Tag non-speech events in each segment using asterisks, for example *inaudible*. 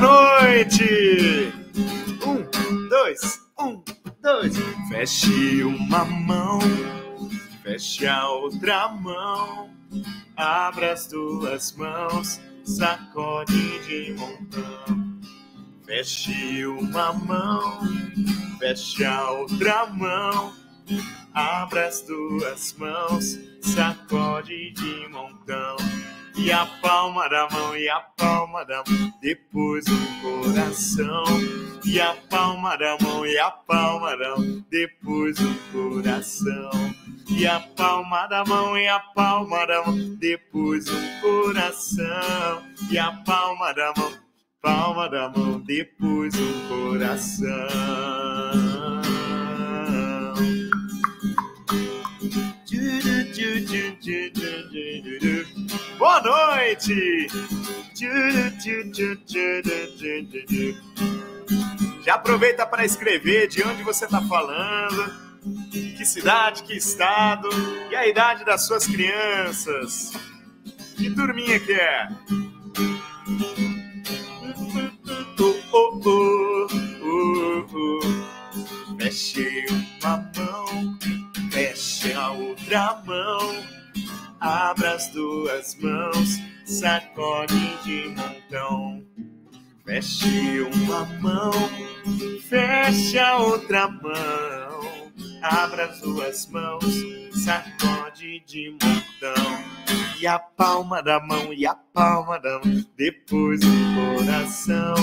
boa noite! Um, dois, um, dois. Feche uma mão, feche a outra mão. Abra as duas mãos, sacode de montão. Feche uma mão, feche a outra mão. Abra as duas mãos, sacode de montão e a palma da mão, e a palma da mão, depois o coração, e a palma da mão, e a palma da mão, depois o coração, e a palma da mão, e a palma da mão, depois o coração, e a palma da mão, palma da mão, depois o coração. Boa noite! Já aproveita para escrever de onde você está falando, que cidade, que estado e a idade das suas crianças. Que turminha que é? Oh, oh, oh, oh. oh. Mexe uma mão outra mão. Abra as duas mãos, sacode de montão. Feche uma mão, feche a outra mão. Abra as duas mãos, sacode de montão. E a palma da mão, e a palma da mão, depois o coração.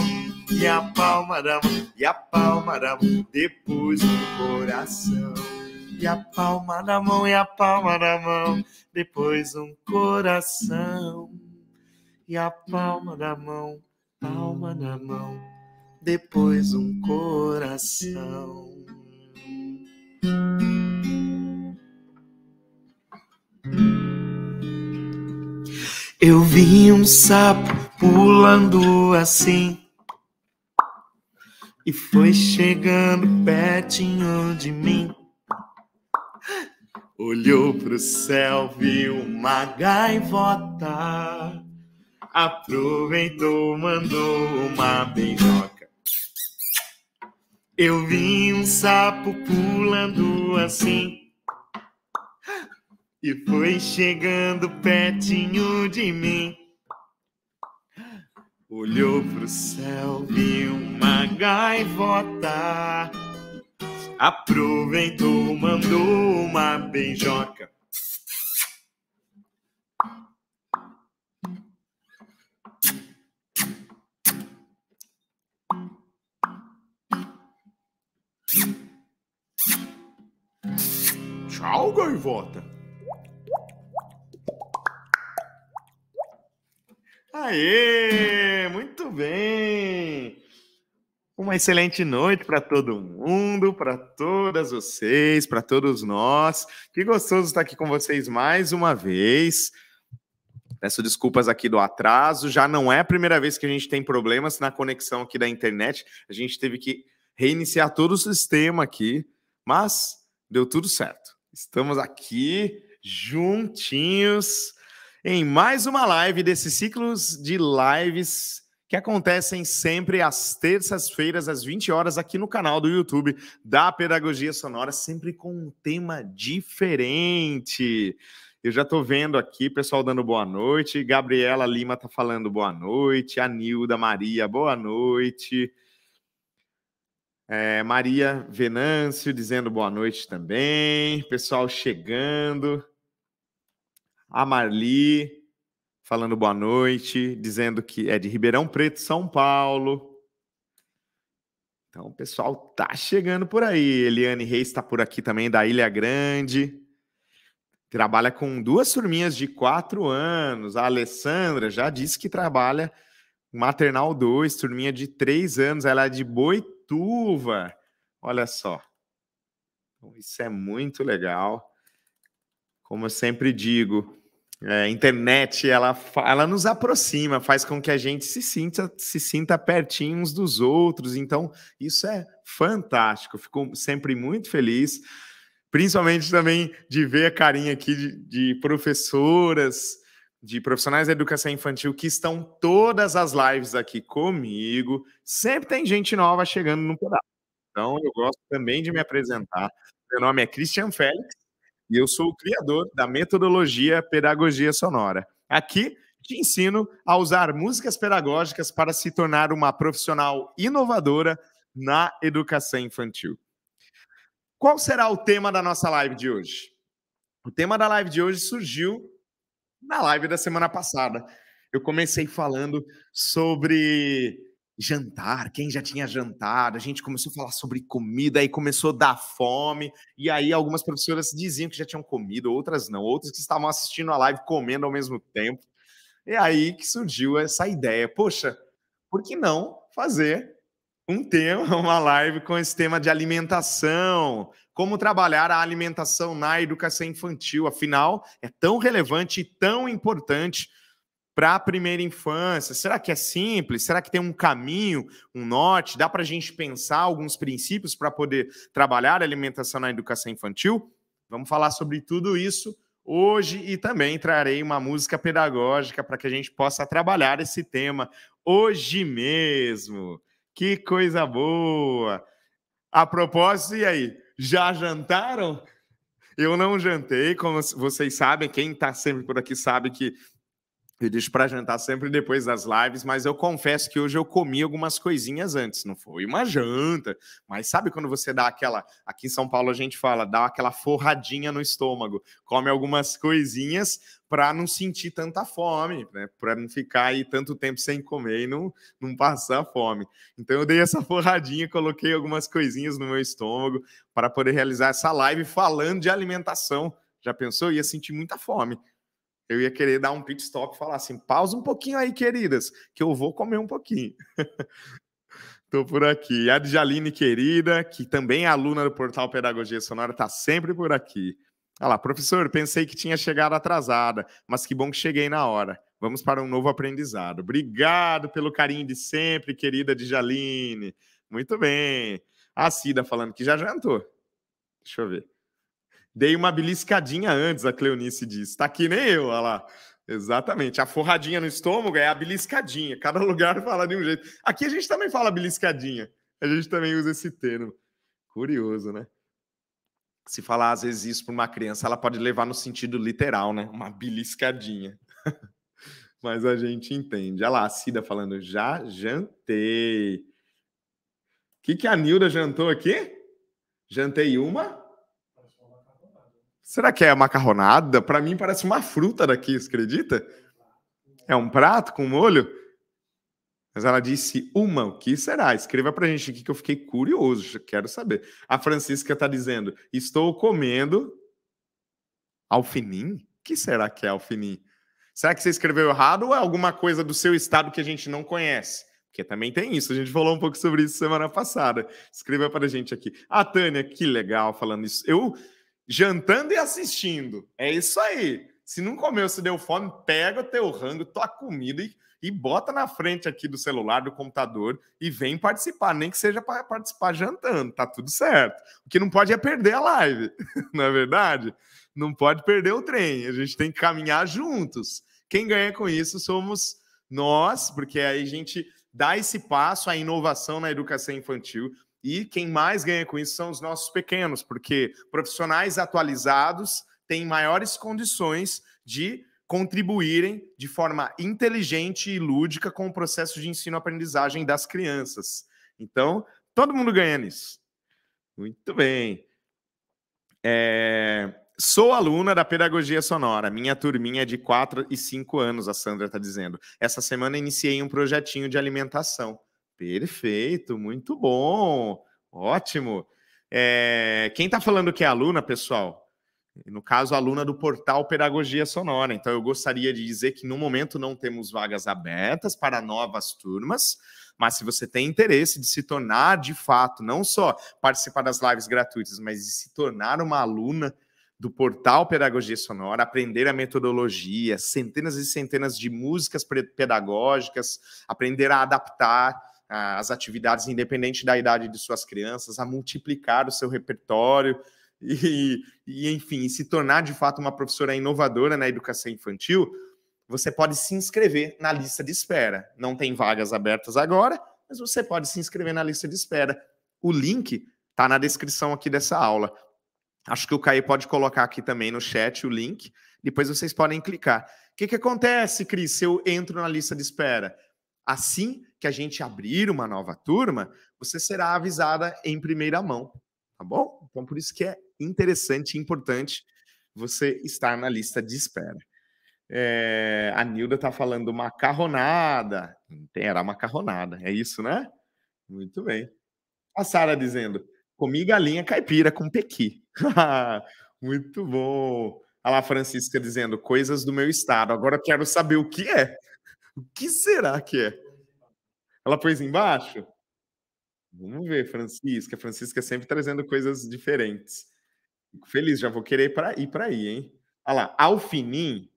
E a palma da mão, e a palma da mão, depois o coração. E a palma da mão, e a palma da mão. Depois um coração. E a palma da mão, palma da mão. Depois um coração. Eu vi um sapo pulando assim e foi chegando pertinho de mim. Olhou pro céu, viu uma gaivota, aproveitou, mandou uma beijoca. Eu vi um sapo pulando assim, e foi chegando pertinho de mim. Olhou pro céu, viu uma gaivota aproveitou, mandou uma beijoca. Tchau, gaivota. Aê, muito bem. Uma excelente noite para todo mundo, para todas vocês, para todos nós. Que gostoso estar aqui com vocês mais uma vez. Peço desculpas aqui do atraso. Já não é a primeira vez que a gente tem problemas na conexão aqui da internet. A gente teve que reiniciar todo o sistema aqui, mas deu tudo certo. Estamos aqui juntinhos em mais uma live desses ciclos de lives que acontecem sempre às terças-feiras, às 20 horas, aqui no canal do YouTube da Pedagogia Sonora, sempre com um tema diferente. Eu já estou vendo aqui, pessoal dando boa noite. Gabriela Lima está falando boa noite. A Nilda Maria, boa noite. É, Maria Venâncio dizendo boa noite também. Pessoal chegando. A Marli, falando boa noite, dizendo que é de Ribeirão Preto, São Paulo. Então, o pessoal tá chegando por aí. Eliane Reis está por aqui também, da Ilha Grande. Trabalha com duas turminhas de quatro anos. A Alessandra já disse que trabalha maternal 2, turminha de três anos. Ela é de Boituva. Olha só. Então, isso é muito legal. Como eu sempre digo, é, internet, ela, ela nos aproxima, faz com que a gente se sinta, se sinta pertinho uns dos outros. Então, isso é fantástico. Fico sempre muito feliz, principalmente também de ver a carinha aqui de, de professoras, de profissionais da educação infantil que estão todas as lives aqui comigo. Sempre tem gente nova chegando no pedaço. Então, eu gosto também de me apresentar. Meu nome é Christian Félix e eu sou o criador da metodologia Pedagogia Sonora. Aqui te ensino a usar músicas pedagógicas para se tornar uma profissional inovadora na educação infantil. Qual será o tema da nossa live de hoje? O tema da live de hoje surgiu na live da semana passada. Eu comecei falando sobre jantar, quem já tinha jantado? a gente começou a falar sobre comida, aí começou a dar fome, e aí algumas professoras diziam que já tinham comido, outras não, outras que estavam assistindo a live comendo ao mesmo tempo. E aí que surgiu essa ideia, poxa, por que não fazer um tema, *laughs* uma live com esse tema de alimentação, como trabalhar a alimentação na educação infantil, afinal, é tão relevante e tão importante para a primeira infância? Será que é simples? Será que tem um caminho, um norte? Dá para a gente pensar alguns princípios para poder trabalhar a alimentação na educação infantil? Vamos falar sobre tudo isso hoje e também trarei uma música pedagógica para que a gente possa trabalhar esse tema hoje mesmo. Que coisa boa! A propósito, e aí? Já jantaram? Eu não jantei, como vocês sabem, quem está sempre por aqui sabe que eu deixo para jantar sempre depois das lives, mas eu confesso que hoje eu comi algumas coisinhas antes, não foi uma janta, mas sabe quando você dá aquela, aqui em São Paulo a gente fala, dá aquela forradinha no estômago, come algumas coisinhas para não sentir tanta fome, né? Para não ficar aí tanto tempo sem comer e não, não passar fome. Então eu dei essa *laughs* forradinha, coloquei algumas coisinhas no meu estômago para poder realizar essa live falando de alimentação. Já pensou? Eu ia sentir muita fome eu ia querer dar um pit stop e falar assim: pausa um pouquinho aí, queridas, que eu vou comer um pouquinho. Estou *laughs* por aqui. A Djaline, querida, que também é aluna do portal Pedagogia Sonora, está sempre por aqui. Olha lá, professor, pensei que tinha chegado atrasada, mas que bom que cheguei na hora. Vamos para um novo aprendizado. Obrigado pelo carinho de sempre, querida Djaline. Muito bem. A Cida falando que já jantou. Deixa eu ver. Dei uma beliscadinha antes, a Cleonice disse. Tá aqui nem eu, olha lá. Exatamente. A forradinha no estômago é a beliscadinha. Cada *laughs* lugar fala de um jeito. Aqui a gente também fala beliscadinha. A gente também usa esse termo. Curioso, né? Se falar às vezes isso para uma criança, ela pode levar no sentido literal, né? Uma beliscadinha. *laughs* Mas a gente entende. Olha lá, a Cida falando, já jantei. O que, que a Nilda jantou aqui? Jantei uma Será que é macarronada? Para mim parece uma fruta daqui, você acredita? É um prato com molho? Mas ela disse uma, o que será? Escreva para a gente aqui que eu fiquei curioso, quero saber. A Francisca está dizendo: estou comendo alfinim? O que será que é alfinim? Será que você escreveu errado ou é alguma coisa do seu estado que a gente não conhece? Porque também tem isso, a gente falou um pouco sobre isso semana passada. Escreva para a gente aqui. A Tânia, que legal falando isso. Eu jantando e assistindo. É isso aí. Se não comeu, se deu fome, pega o teu rango, tua comida e, e bota na frente aqui do celular, do computador e vem participar, nem que seja para participar jantando, tá tudo certo. O que não pode é perder a live, *laughs* não é verdade? Não pode perder o trem, a gente tem que caminhar juntos. Quem ganha com isso somos nós, porque aí a gente dá esse passo à inovação na educação infantil, e quem mais ganha com isso são os nossos pequenos, porque profissionais atualizados têm maiores condições de contribuírem de forma inteligente e lúdica com o processo de ensino-aprendizagem das crianças. Então, todo mundo ganha nisso. Muito bem. É... Sou aluna da Pedagogia Sonora. Minha turminha é de 4 e 5 anos, a Sandra está dizendo. Essa semana iniciei um projetinho de alimentação. Perfeito, muito bom, ótimo. É, quem está falando que é aluna, pessoal? No caso, aluna do portal Pedagogia Sonora. Então, eu gostaria de dizer que no momento não temos vagas abertas para novas turmas, mas se você tem interesse de se tornar de fato, não só participar das lives gratuitas, mas de se tornar uma aluna do portal Pedagogia Sonora, aprender a metodologia, centenas e centenas de músicas pedagógicas, aprender a adaptar as atividades, independente da idade de suas crianças, a multiplicar o seu repertório e, e enfim, se tornar de fato uma professora inovadora na educação infantil, você pode se inscrever na lista de espera. Não tem vagas abertas agora, mas você pode se inscrever na lista de espera. O link está na descrição aqui dessa aula. Acho que o Caio pode colocar aqui também no chat o link. Depois vocês podem clicar. O que, que acontece, Cris, se eu entro na lista de espera? Assim que a gente abrir uma nova turma, você será avisada em primeira mão, tá bom? Então, por isso que é interessante e importante você estar na lista de espera. É, a Nilda tá falando macarronada. Era macarronada, é isso, né? Muito bem. A Sara dizendo: comi galinha caipira com pequi. *laughs* Muito bom. A La Francisca dizendo: coisas do meu estado. Agora quero saber o que é. *laughs* O que será que é? Ela pôs embaixo? Vamos ver, Francisca. Francisca sempre trazendo coisas diferentes. Fico feliz, já vou querer para ir para aí, hein? Olha lá, alfinim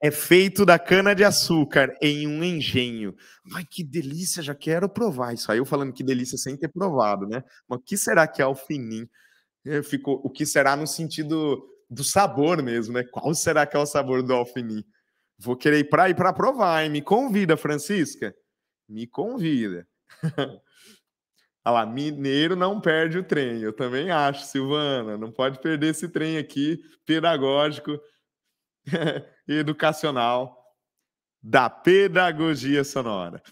é feito da cana-de-açúcar em um engenho. Ai, que delícia, já quero provar. Isso aí eu falando que delícia sem ter provado, né? Mas o que será que é alfinim? Ficou, o que será no sentido do sabor mesmo, né? Qual será que é o sabor do alfinim? Vou querer ir para ir para provar, hein? Me convida, Francisca me convida. Olha lá, mineiro não perde o trem. Eu também acho, Silvana. Não pode perder esse trem aqui, pedagógico, *laughs* educacional, da pedagogia sonora.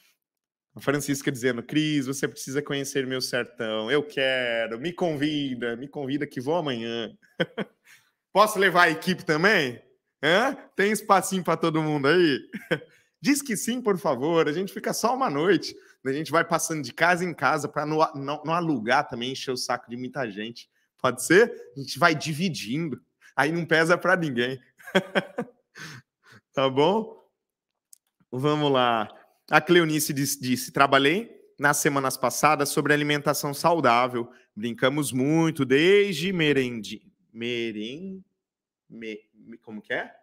A Francisca dizendo, Cris, você precisa conhecer meu sertão. Eu quero, me convida, me convida que vou amanhã. *laughs* Posso levar a equipe também? Hã? Tem espacinho para todo mundo aí? *laughs* Diz que sim, por favor. A gente fica só uma noite. A gente vai passando de casa em casa para não, não, não, alugar também, encher o saco de muita gente. Pode ser? A gente vai dividindo. Aí não pesa para ninguém. *laughs* tá bom? Vamos lá. A Cleonice disse, disse: trabalhei nas semanas passadas sobre alimentação saudável. Brincamos muito, desde merendi. Meren. Me, como que é?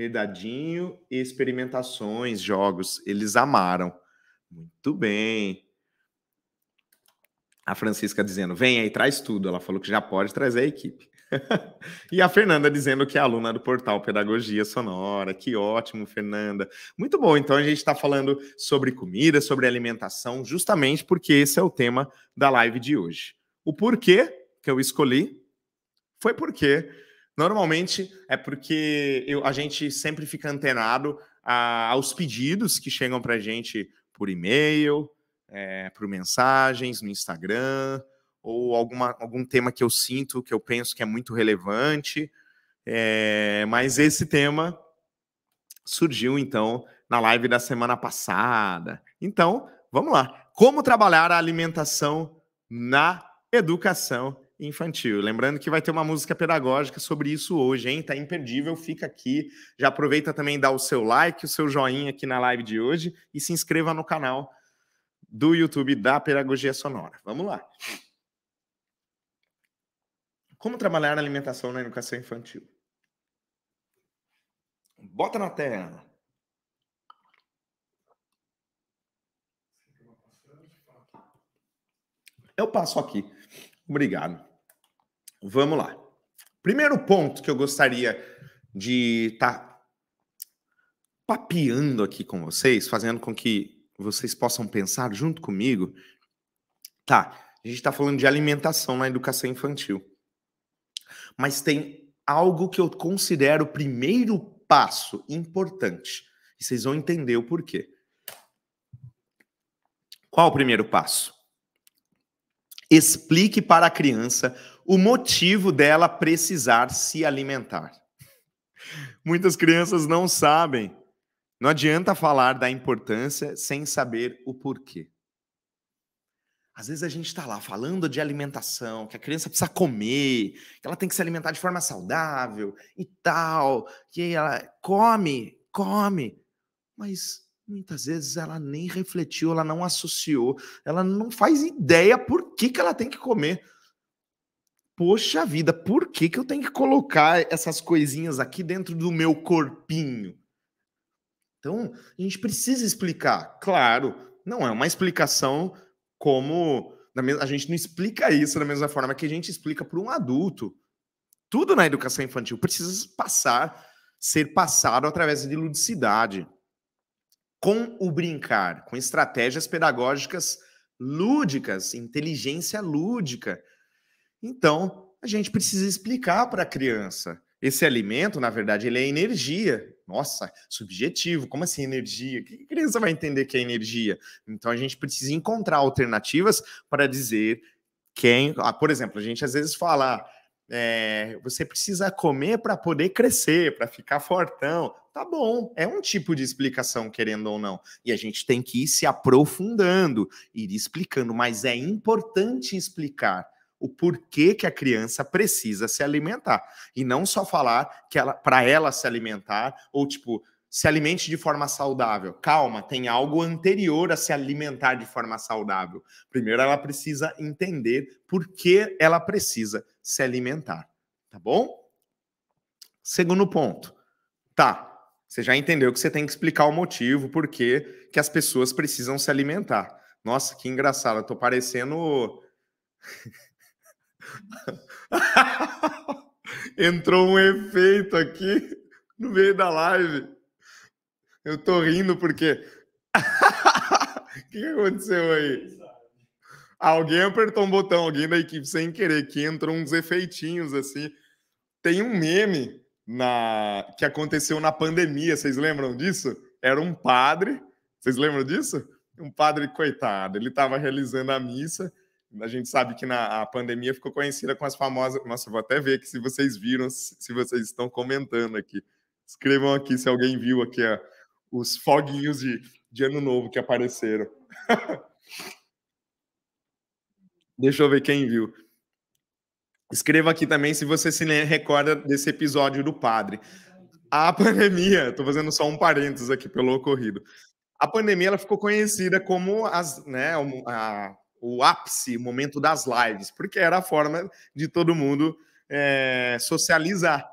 Medadinho e experimentações, jogos. Eles amaram. Muito bem. A Francisca dizendo: vem aí, traz tudo. Ela falou que já pode trazer a equipe. *laughs* e a Fernanda dizendo que é aluna do portal Pedagogia Sonora. Que ótimo, Fernanda. Muito bom. Então a gente está falando sobre comida, sobre alimentação, justamente porque esse é o tema da live de hoje. O porquê que eu escolhi foi porque Normalmente é porque eu, a gente sempre fica antenado a, aos pedidos que chegam para a gente por e-mail, é, por mensagens no Instagram, ou alguma, algum tema que eu sinto, que eu penso que é muito relevante. É, mas esse tema surgiu, então, na live da semana passada. Então, vamos lá. Como trabalhar a alimentação na educação? infantil. Lembrando que vai ter uma música pedagógica sobre isso hoje, hein? Tá imperdível, fica aqui. Já aproveita também dá o seu like, o seu joinha aqui na live de hoje e se inscreva no canal do YouTube da Pedagogia Sonora. Vamos lá. Como trabalhar na alimentação na educação infantil? Bota na tela. Eu passo aqui. Obrigado. Vamos lá. Primeiro ponto que eu gostaria de estar tá papeando aqui com vocês, fazendo com que vocês possam pensar junto comigo. Tá, a gente está falando de alimentação na educação infantil. Mas tem algo que eu considero o primeiro passo importante. E vocês vão entender o porquê. Qual o primeiro passo? Explique para a criança o motivo dela precisar se alimentar. Muitas crianças não sabem. Não adianta falar da importância sem saber o porquê. Às vezes a gente está lá falando de alimentação, que a criança precisa comer, que ela tem que se alimentar de forma saudável e tal, que ela come, come, mas muitas vezes ela nem refletiu, ela não associou, ela não faz ideia por que, que ela tem que comer poxa vida, por que, que eu tenho que colocar essas coisinhas aqui dentro do meu corpinho? Então, a gente precisa explicar. Claro, não é uma explicação como. A gente não explica isso da mesma forma que a gente explica para um adulto. Tudo na educação infantil precisa passar, ser passado através de ludicidade. Com o brincar, com estratégias pedagógicas lúdicas, inteligência lúdica então, a gente precisa explicar para a criança. Esse alimento, na verdade, ele é energia. Nossa, subjetivo. Como assim energia? Que criança vai entender que é energia? Então a gente precisa encontrar alternativas para dizer quem. Ah, por exemplo, a gente às vezes fala: é, você precisa comer para poder crescer, para ficar fortão. Tá bom, é um tipo de explicação, querendo ou não. E a gente tem que ir se aprofundando, ir explicando, mas é importante explicar o porquê que a criança precisa se alimentar. E não só falar que ela, para ela se alimentar, ou tipo, se alimente de forma saudável. Calma, tem algo anterior a se alimentar de forma saudável. Primeiro ela precisa entender por que ela precisa se alimentar, tá bom? Segundo ponto. Tá. Você já entendeu que você tem que explicar o motivo por que que as pessoas precisam se alimentar. Nossa, que engraçado, eu tô parecendo *laughs* *laughs* Entrou um efeito aqui no meio da live. Eu tô rindo porque. O *laughs* que aconteceu aí? Alguém apertou um botão, alguém da equipe sem querer, que entrou uns efeitinhos assim. Tem um meme na que aconteceu na pandemia, vocês lembram disso? Era um padre, vocês lembram disso? Um padre coitado, ele estava realizando a missa a gente sabe que na pandemia ficou conhecida com as famosas. Nossa, vou até ver que se vocês viram, se vocês estão comentando aqui. Escrevam aqui se alguém viu aqui ó, os foguinhos de, de ano novo que apareceram. *laughs* Deixa eu ver quem viu. Escreva aqui também se você se recorda desse episódio do padre. A *laughs* pandemia, estou fazendo só um parênteses aqui pelo ocorrido. A pandemia ela ficou conhecida como as, né, a o ápice, o momento das lives, porque era a forma de todo mundo é, socializar.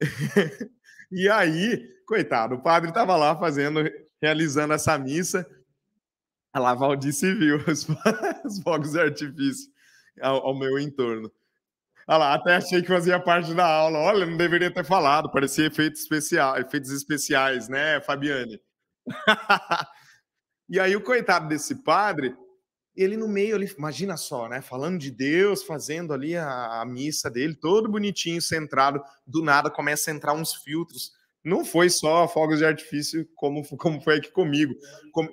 *laughs* e aí, coitado, o padre estava lá fazendo, realizando essa missa. A lá se viu *laughs* os, os fogos de artifício ao, ao meu entorno. Olha lá, até achei que fazia parte da aula. Olha, não deveria ter falado, parecia efeitos, especial, efeitos especiais, né, Fabiane? *laughs* e aí o coitado desse padre ele no meio, ali, imagina só, né? Falando de Deus, fazendo ali a, a, missa dele, todo bonitinho, centrado, do nada começa a entrar uns filtros. Não foi só fogos de artifício como, *laughs* como foi aqui comigo. Como...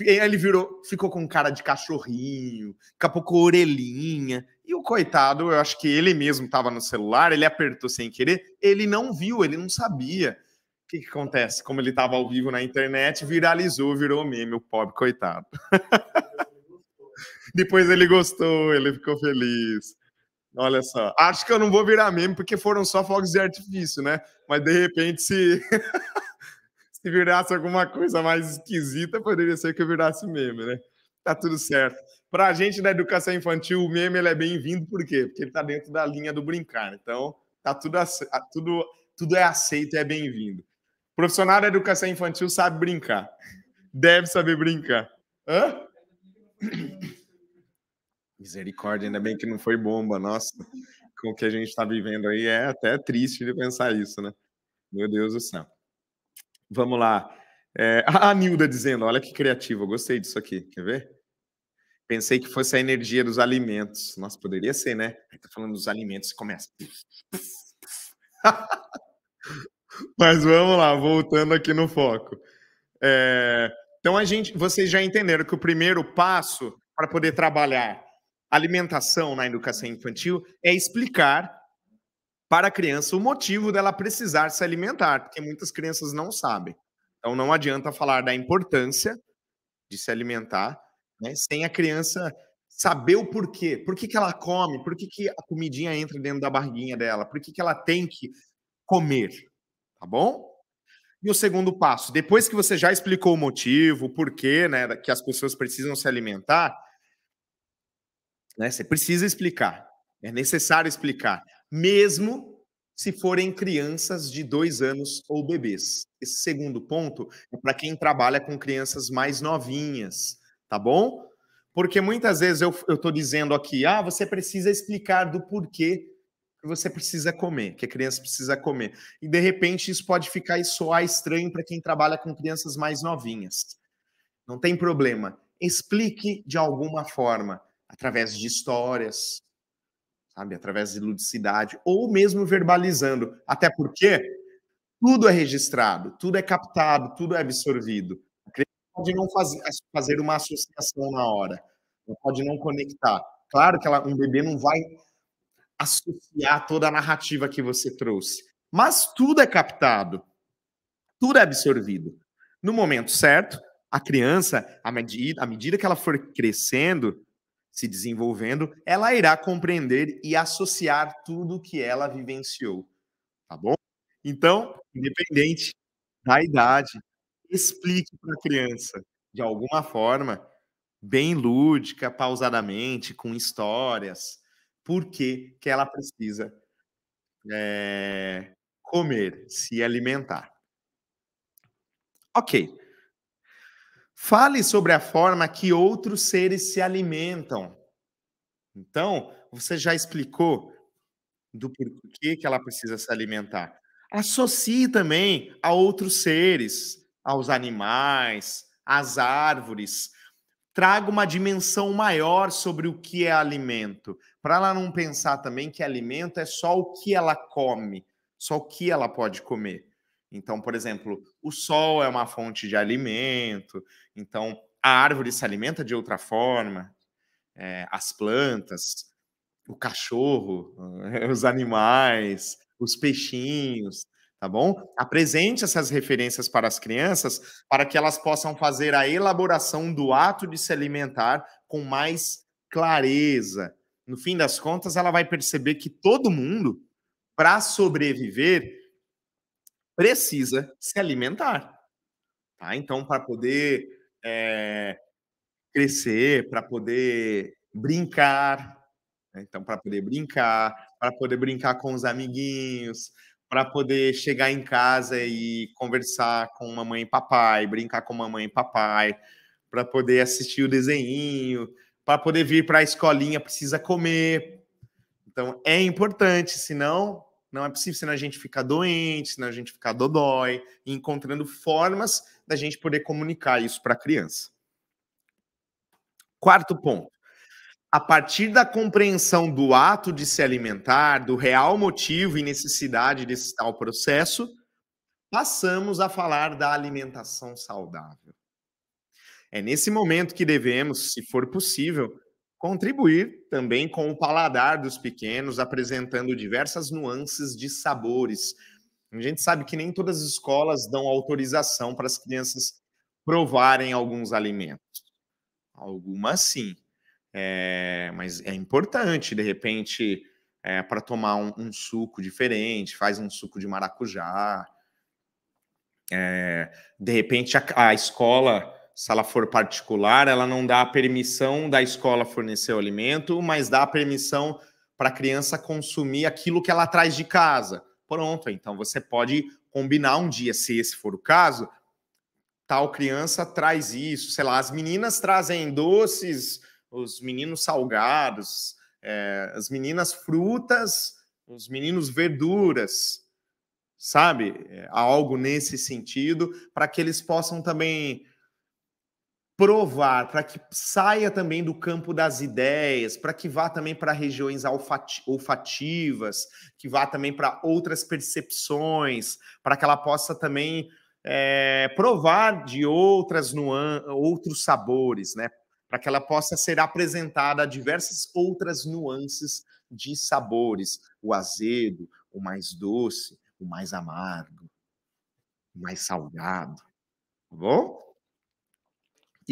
Ele virou, ficou com cara de cachorrinho, capou com orelhinha. E o coitado, eu acho que ele mesmo estava no celular, ele apertou sem querer, ele não viu, ele não sabia. O que, que acontece? Como ele estava ao vivo na internet, viralizou, virou meme, o pobre coitado. *laughs* Depois ele gostou, ele ficou feliz. Olha só. Acho que eu não vou virar meme porque foram só fogos de artifício, né? Mas de repente, se, *laughs* se virasse alguma coisa mais esquisita, poderia ser que eu virasse meme, né? Tá tudo certo. Para a gente da educação infantil, o meme ele é bem-vindo, por quê? Porque ele está dentro da linha do brincar. Né? Então, tá tudo, tudo, tudo é aceito, é bem-vindo. Profissional da educação infantil sabe brincar. Deve saber brincar. Hã? Misericórdia, ainda bem que não foi bomba, nossa. Com o que a gente está vivendo aí é até triste de pensar isso, né? Meu Deus do céu. Vamos lá. É, a Nilda dizendo: olha que criativo, eu gostei disso aqui. Quer ver? Pensei que fosse a energia dos alimentos. Nossa, poderia ser, né? Tá falando dos alimentos e começa. *laughs* Mas vamos lá, voltando aqui no foco. É, então a gente, vocês já entenderam que o primeiro passo para poder trabalhar alimentação na educação infantil é explicar para a criança o motivo dela precisar se alimentar, porque muitas crianças não sabem. Então não adianta falar da importância de se alimentar, né, sem a criança saber o porquê. Por que, que ela come? Por que, que a comidinha entra dentro da barriguinha dela? Por que, que ela tem que comer? Tá bom? E o segundo passo, depois que você já explicou o motivo, o porquê, né, que as pessoas precisam se alimentar, né? Você precisa explicar. É necessário explicar, mesmo se forem crianças de dois anos ou bebês. Esse segundo ponto é para quem trabalha com crianças mais novinhas, tá bom? Porque muitas vezes eu estou dizendo aqui, ah, você precisa explicar do porquê que você precisa comer, que a criança precisa comer. E de repente isso pode ficar e soar estranho para quem trabalha com crianças mais novinhas. Não tem problema. Explique de alguma forma através de histórias, sabe, através de ludicidade, ou mesmo verbalizando. Até porque tudo é registrado, tudo é captado, tudo é absorvido. Pode não fazer, fazer uma associação na hora, pode não conectar. Claro que ela, um bebê não vai associar toda a narrativa que você trouxe, mas tudo é captado, tudo é absorvido. No momento certo, a criança, à medida, à medida que ela for crescendo, se desenvolvendo, ela irá compreender e associar tudo o que ela vivenciou. Tá bom? Então, independente da idade, explique para a criança, de alguma forma, bem lúdica, pausadamente, com histórias, por que, que ela precisa é, comer, se alimentar. Ok. Fale sobre a forma que outros seres se alimentam. Então, você já explicou do porquê que ela precisa se alimentar. Associe também a outros seres, aos animais, às árvores. Traga uma dimensão maior sobre o que é alimento, para ela não pensar também que alimento é só o que ela come, só o que ela pode comer. Então, por exemplo, o sol é uma fonte de alimento, então a árvore se alimenta de outra forma, é, as plantas, o cachorro, *laughs* os animais, os peixinhos, tá bom? Apresente essas referências para as crianças para que elas possam fazer a elaboração do ato de se alimentar com mais clareza. No fim das contas, ela vai perceber que todo mundo, para sobreviver, precisa se alimentar. Tá? Então, para poder é, crescer, para poder brincar, né? então, para poder brincar, para poder brincar com os amiguinhos, para poder chegar em casa e conversar com mamãe e papai, brincar com mamãe e papai, para poder assistir o desenho, para poder vir para a escolinha precisa comer. Então é importante, senão não é possível, senão a gente ficar doente, senão a gente ficar dodói, encontrando formas da gente poder comunicar isso para a criança. Quarto ponto. A partir da compreensão do ato de se alimentar, do real motivo e necessidade desse tal processo, passamos a falar da alimentação saudável. É nesse momento que devemos, se for possível, contribuir também com o paladar dos pequenos, apresentando diversas nuances de sabores. A gente sabe que nem todas as escolas dão autorização para as crianças provarem alguns alimentos. Algumas sim, é, mas é importante, de repente, é, para tomar um, um, suco diferente, faz um suco de maracujá. É, de repente, a, a escola se ela for particular, ela não dá a permissão da escola fornecer o alimento, mas dá a permissão para a criança consumir aquilo que ela traz de casa. Pronto, então você pode combinar um dia, se esse for o caso, tal criança traz isso, sei lá, as meninas trazem doces, os meninos salgados, é, as meninas frutas, os meninos verduras, sabe? É, algo nesse sentido, para que eles possam também provar, para que saia também do campo das ideias, para que vá também para regiões olfativas, que vá também para outras percepções, para que ela possa também é, provar de outras nuances, outros sabores, né? Para que ela possa ser apresentada a diversas outras nuances de sabores, o azedo, o mais doce, o mais amargo, o mais salgado, tá bom?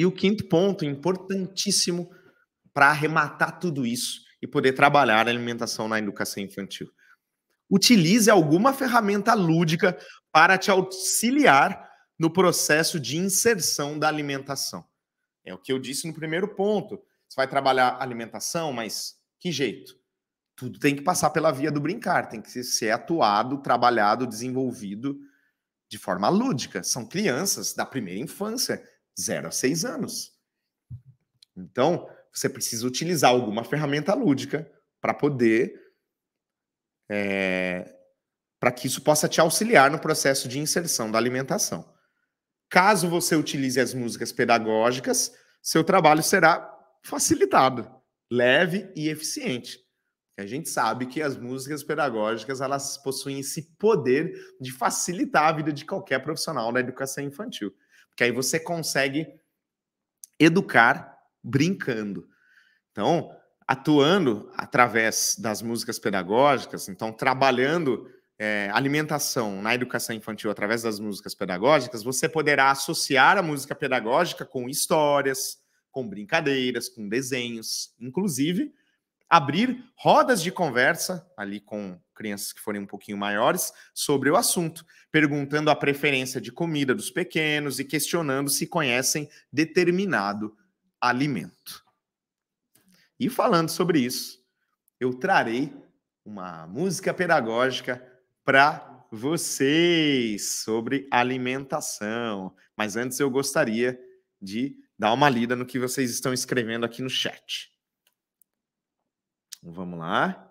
E o quinto ponto, importantíssimo para arrematar tudo isso e poder trabalhar a alimentação na educação infantil. Utilize alguma ferramenta lúdica para te auxiliar no processo de inserção da alimentação. É o que eu disse no primeiro ponto. Você vai trabalhar alimentação, mas que jeito? Tudo tem que passar pela via do brincar, tem que ser atuado, trabalhado, desenvolvido de forma lúdica. São crianças da primeira infância 0 a 6 anos. Então, você precisa utilizar alguma ferramenta lúdica para poder. É, eh, para que isso possa te auxiliar no processo de inserção da alimentação. Caso você utilize as músicas pedagógicas, seu trabalho será facilitado, leve e eficiente. A gente sabe que as músicas pedagógicas elas possuem esse poder de facilitar a vida de qualquer profissional da educação infantil que aí você consegue educar brincando. Então, atuando através das músicas pedagógicas, então trabalhando é, alimentação na educação infantil através das músicas pedagógicas, você poderá associar a música pedagógica com histórias, com brincadeiras, com desenhos, inclusive abrir rodas de conversa ali com crianças que forem um pouquinho maiores sobre o assunto, perguntando a preferência de comida dos pequenos e questionando se conhecem determinado alimento. E falando sobre isso, eu trarei uma música pedagógica para vocês sobre alimentação. Mas antes eu gostaria de dar uma lida no que vocês estão escrevendo aqui no chat. Vamos lá.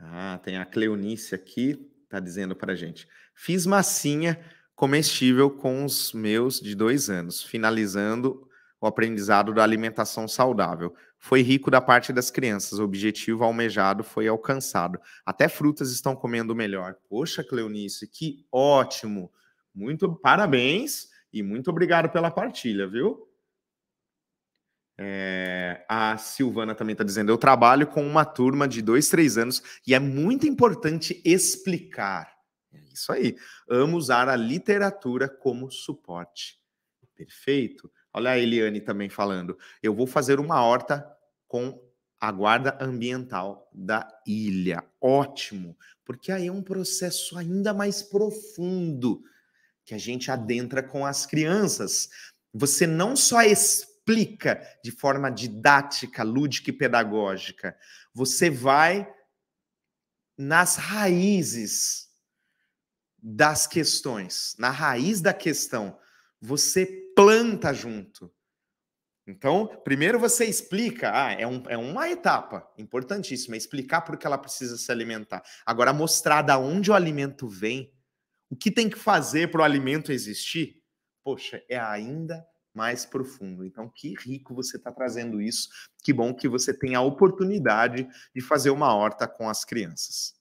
Ah, tem a Cleonice aqui, tá dizendo pra gente. Fiz massinha comestível com os meus de dois anos, finalizando o aprendizado da alimentação saudável. Foi rico da parte das crianças, o objetivo almejado foi alcançado. Até frutas estão comendo melhor. Poxa, Cleonice, que ótimo! Muito parabéns e muito obrigado pela partilha, viu? É, a Silvana também está dizendo: eu trabalho com uma turma de dois, três anos e é muito importante explicar. É isso aí. Amo usar a literatura como suporte. Perfeito. Olha a Eliane também falando: eu vou fazer uma horta com a guarda ambiental da ilha. Ótimo, porque aí é um processo ainda mais profundo que a gente adentra com as crianças. Você não só explica, explica de forma didática, lúdica e pedagógica. Você vai nas raízes das questões, na raiz da questão. Você planta junto. Então, primeiro você explica, ah, é, um, é uma etapa importantíssima, é explicar por que ela precisa se alimentar. Agora, mostrar da onde o alimento vem, o que tem que fazer para o alimento existir, poxa, é ainda mais profundo. Então, que rico você está trazendo isso. Que bom que você tem a oportunidade de fazer uma horta com as crianças.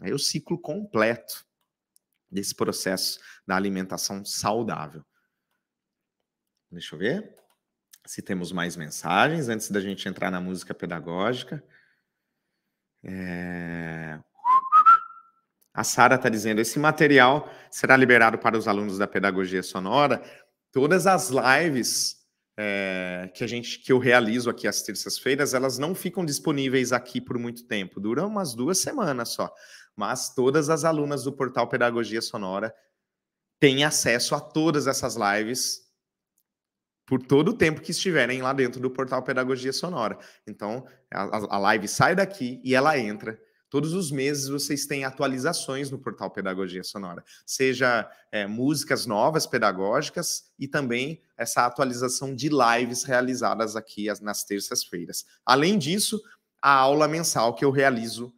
É o ciclo completo desse processo da alimentação saudável. Deixa eu ver se temos mais mensagens antes da gente entrar na música pedagógica. É... A Sara está dizendo: esse material será liberado para os alunos da pedagogia sonora todas as lives é, que a gente que eu realizo aqui às terças-feiras, elas não ficam disponíveis aqui por muito tempo, duram umas duas semanas só. Mas todas as alunas do portal Pedagogia Sonora têm acesso a todas essas lives por todo o tempo que estiverem lá dentro do portal Pedagogia Sonora. Então, a, a live sai daqui e ela entra Todos os meses vocês têm atualizações no portal Pedagogia Sonora, seja é, músicas novas pedagógicas e também essa atualização de lives realizadas aqui nas terças-feiras. Além disso, a aula mensal que eu realizo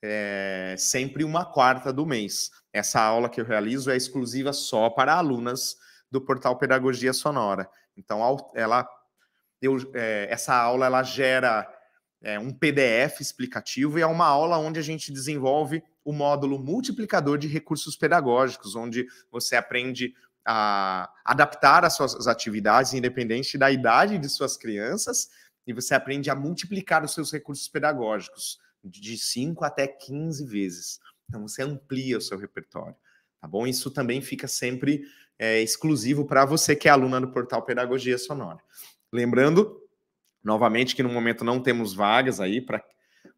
é, sempre uma quarta do mês. Essa aula que eu realizo é exclusiva só para alunas do portal Pedagogia Sonora. Então, ela, eu, é, essa aula ela gera é, um PDF explicativo e é uma aula onde a gente desenvolve o módulo multiplicador de recursos pedagógicos, onde você aprende a adaptar as suas atividades, independente da idade de suas crianças, e você aprende a multiplicar os seus recursos pedagógicos de 5 até 15 vezes. Então você amplia o seu repertório, tá bom? Isso também fica sempre é, exclusivo para você que é aluna do portal Pedagogia Sonora. Lembrando Novamente, que no momento não temos vagas aí para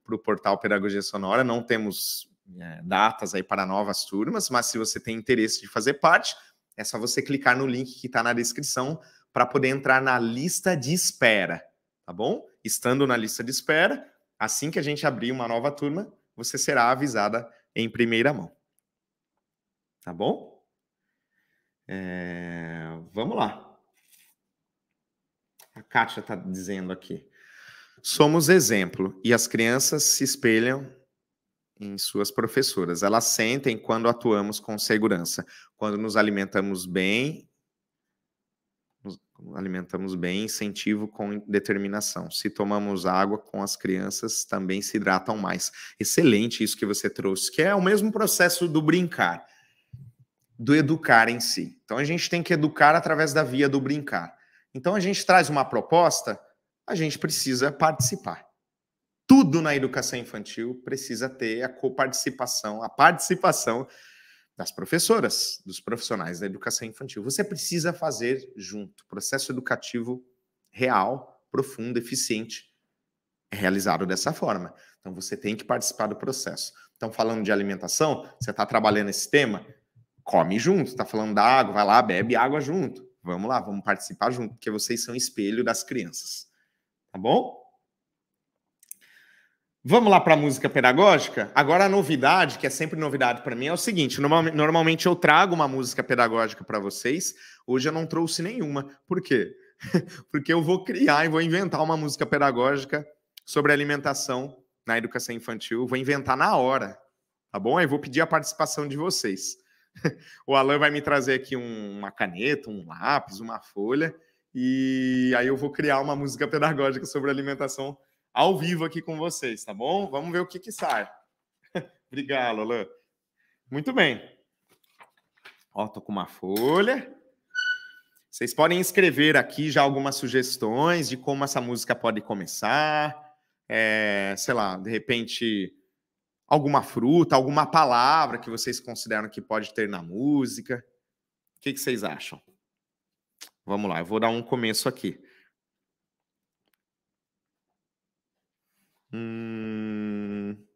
o portal Pedagogia Sonora, não temos é, datas aí para novas turmas, mas se você tem interesse de fazer parte, é só você clicar no link que está na descrição para poder entrar na lista de espera, tá bom? Estando na lista de espera, assim que a gente abrir uma nova turma, você será avisada em primeira mão. Tá bom? É, vamos lá. Kátia está dizendo aqui. Somos exemplo e as crianças se espelham em suas professoras. Elas sentem quando atuamos com segurança, quando nos alimentamos bem, nos alimentamos bem, incentivo com determinação. Se tomamos água com as crianças, também se hidratam mais. Excelente isso que você trouxe, que é o mesmo processo do brincar, do educar em si. Então a gente tem que educar através da via do brincar. Então a gente traz uma proposta, a gente precisa participar. Tudo na educação infantil precisa ter a coparticipação, a participação das professoras, dos profissionais da educação infantil. Você precisa fazer junto. Processo educativo real, profundo, eficiente é realizado dessa forma. Então você tem que participar do processo. Então, falando de alimentação, você está trabalhando esse tema, come junto. Está falando da água, vai lá, bebe água junto. Vamos lá, vamos participar junto, porque vocês são espelho das crianças. Tá bom? Vamos lá para a música pedagógica? Agora a novidade, que é sempre novidade para mim, é o seguinte: normalmente eu trago uma música pedagógica para vocês, hoje eu não trouxe nenhuma. Por quê? *laughs* Porque eu vou criar e vou inventar uma música pedagógica sobre alimentação na educação infantil, vou inventar na hora, tá bom? Aí vou pedir a participação de vocês. *laughs* o Alan vai me trazer aqui um, uma caneta, um lápis, uma folha, e aí eu vou criar uma música pedagógica sobre alimentação ao vivo aqui com vocês, tá bom? Vamos ver o que que sai. *laughs* Obrigado, Alan. Muito bem. Ó, tô com uma folha. Vocês podem escrever aqui já algumas sugestões de como essa música pode começar. É, sei lá, de repente alguma fruta, alguma palavra que vocês consideram que pode ter na música. O que, que vocês acham? Vamos lá, eu vou dar um começo aqui. Hum...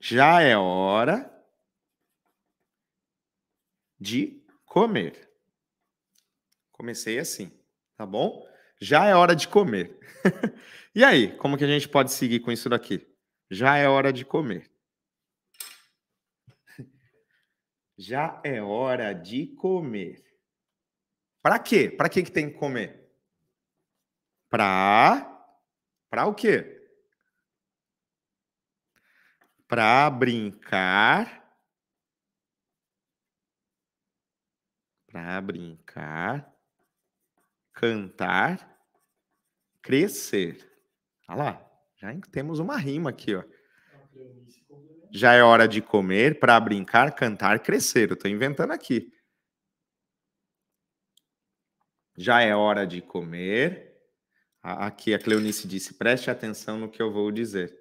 Já é hora de comer. Comecei assim, tá bom? Já é hora de comer. *laughs* e aí, como que a gente pode seguir com isso daqui? Já é hora de comer. *laughs* Já é hora de comer. Para quê? Para que que tem que comer? Para Para o quê? Para brincar. Para brincar. Cantar crescer. Olha lá, já temos uma rima aqui, ó. Já é hora de comer para brincar, cantar, crescer. Eu estou inventando aqui. Já é hora de comer. Aqui a Cleonice disse: preste atenção no que eu vou dizer.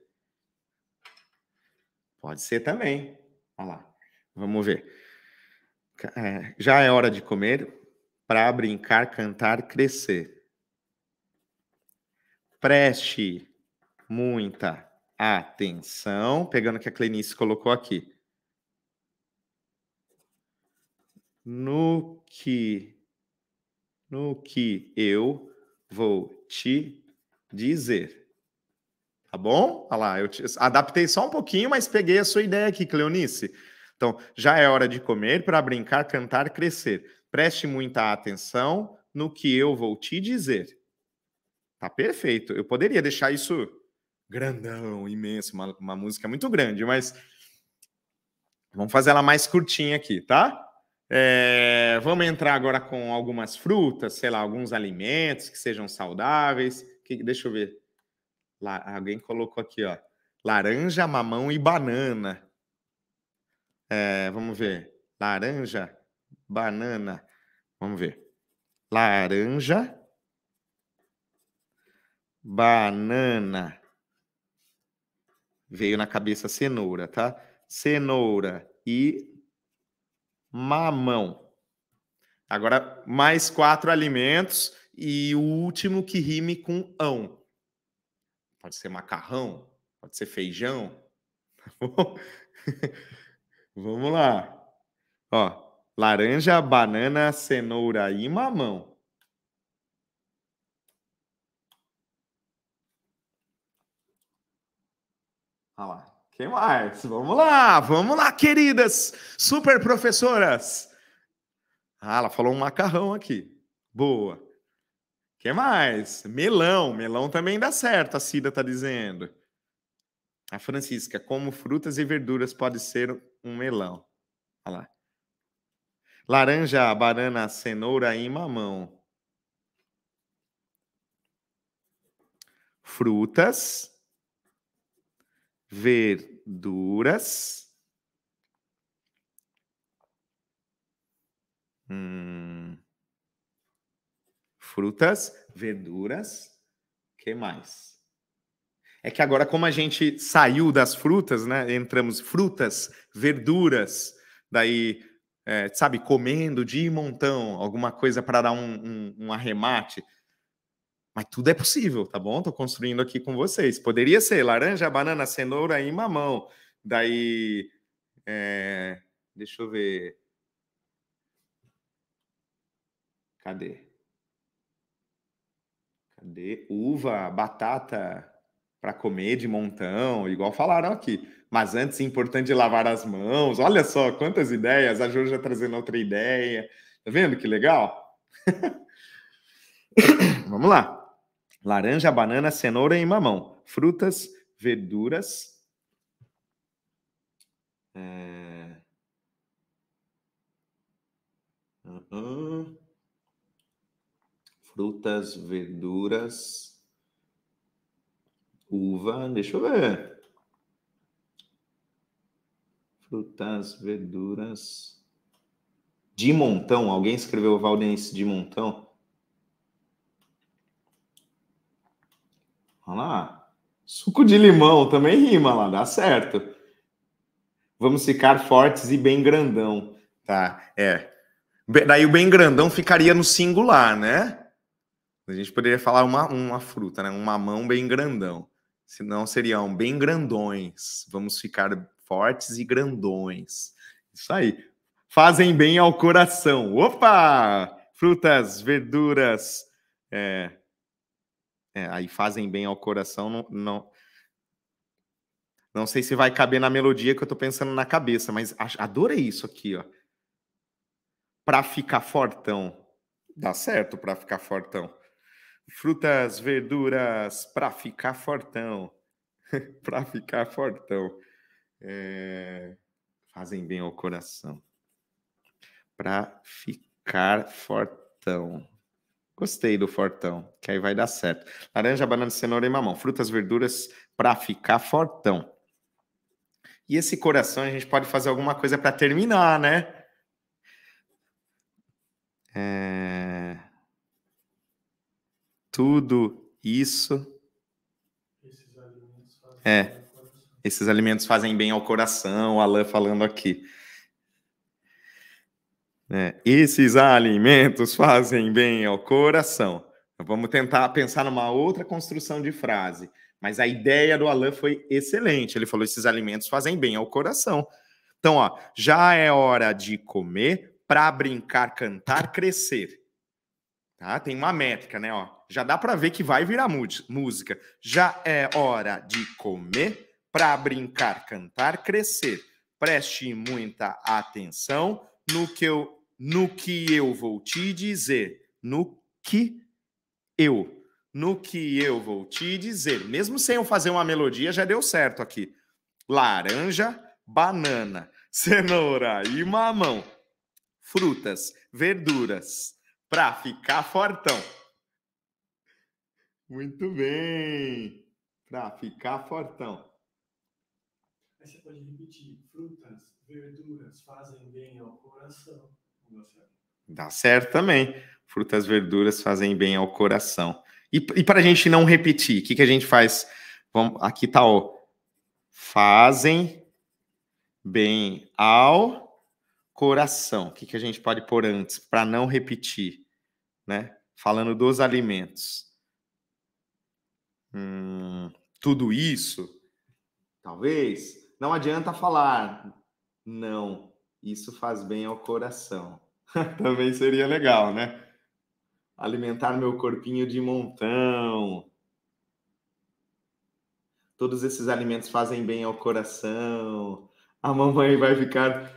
Pode ser também. Olha lá. Vamos ver. É, já é hora de comer para brincar, cantar, crescer. Preste muita atenção, pegando o que a Clenice colocou aqui. No que no que eu vou te dizer. Tá bom? Olha lá, eu adaptei só um pouquinho, mas peguei a sua ideia aqui, Cleonice. Então, já é hora de comer para brincar, cantar, crescer. Preste muita atenção no que eu vou te dizer. Tá perfeito. Eu poderia deixar isso grandão, imenso, uma, uma música muito grande, mas vamos fazer ela mais curtinha aqui, tá? É, vamos entrar agora com algumas frutas, sei lá, alguns alimentos que sejam saudáveis. Que, deixa eu ver. Lá, alguém colocou aqui, ó. Laranja, mamão e banana. É, vamos ver. Laranja, banana. Vamos ver. Laranja, Banana. Veio na cabeça cenoura, tá? Cenoura e mamão. Agora, mais quatro alimentos e o último que rime com ão. Pode ser macarrão, pode ser feijão. Tá bom? *laughs* Vamos lá. Ó, laranja, banana, cenoura e mamão. Olha lá. Quem mais? Vamos lá, vamos lá, queridas super professoras. Ah, ela falou um macarrão aqui. Boa. Quem mais? Melão. Melão também dá certo, a Cida está dizendo. A Francisca, como frutas e verduras pode ser um melão? Olha lá. Laranja, banana, cenoura e mamão. Frutas, verduras. Hum, frutas, verduras, que mais? É que agora, como a gente saiu das frutas, né? Entramos frutas, verduras, daí, é, sabe, comendo de montão, alguma coisa para dar um, um, um arremate. Mas tudo é possível, tá bom? Tô construindo aqui com vocês. Poderia ser laranja, banana, cenoura e mamão. Daí. É... Deixa eu ver. Cadê? Cadê? Uva, batata para comer de montão, igual falaram aqui. Mas antes, é importante lavar as mãos. Olha só quantas ideias. A Ju já trazendo outra ideia. Tá vendo que legal? *laughs* Vamos lá laranja, banana, cenoura e mamão. Frutas, verduras. É... Frutas, verduras, uva. Deixa eu ver. Frutas, verduras. De montão. Alguém escreveu Valdense de montão? Olha lá. Suco de limão também rima lá, dá certo. Vamos ficar fortes e bem grandão. Tá, é. Daí o bem grandão ficaria no singular, né? A gente poderia falar uma, uma fruta, né? Um mamão bem grandão. Senão seriam bem grandões. Vamos ficar fortes e grandões. Isso aí. Fazem bem ao coração. Opa! Frutas, verduras, é, é, aí fazem bem ao coração, não, não, não. sei se vai caber na melodia que eu tô pensando na cabeça, mas adorei isso aqui, ó. Pra ficar fortão. Dá certo pra ficar fortão. Frutas, verduras, pra ficar fortão. *laughs* pra ficar fortão. É... Fazem bem ao coração. Pra ficar fortão. Gostei do fortão, que aí vai dar certo. Laranja, banana, cenoura e mamão. Frutas, verduras para ficar fortão. E esse coração a gente pode fazer alguma coisa para terminar, né? É... Tudo isso. Esses alimentos fazem é. Esses alimentos fazem bem ao coração, o Alain falando aqui. Né? Esses alimentos fazem bem ao coração. Então, vamos tentar pensar numa outra construção de frase. Mas a ideia do Alan foi excelente. Ele falou: esses alimentos fazem bem ao coração. Então, ó, já é hora de comer para brincar, cantar, crescer. Tá? Tem uma métrica, né? Ó, já dá para ver que vai virar música. Já é hora de comer para brincar, cantar, crescer. Preste muita atenção no que eu no que eu vou te dizer, no que eu, no que eu vou te dizer. Mesmo sem eu fazer uma melodia, já deu certo aqui. Laranja, banana, *laughs* cenoura e mamão, frutas, verduras, pra ficar fortão. Muito bem, pra ficar fortão. Aí você pode repetir: frutas, verduras fazem bem ao coração. Dá certo também. Frutas e verduras fazem bem ao coração. E, e para a gente não repetir, o que, que a gente faz? Vamos, aqui está o fazem bem ao coração. O que, que a gente pode pôr antes para não repetir, né? Falando dos alimentos. Hum, tudo isso, talvez, não adianta falar, não, isso faz bem ao coração. *laughs* Também seria legal, né? Alimentar meu corpinho de montão. Todos esses alimentos fazem bem ao coração. A mamãe vai ficar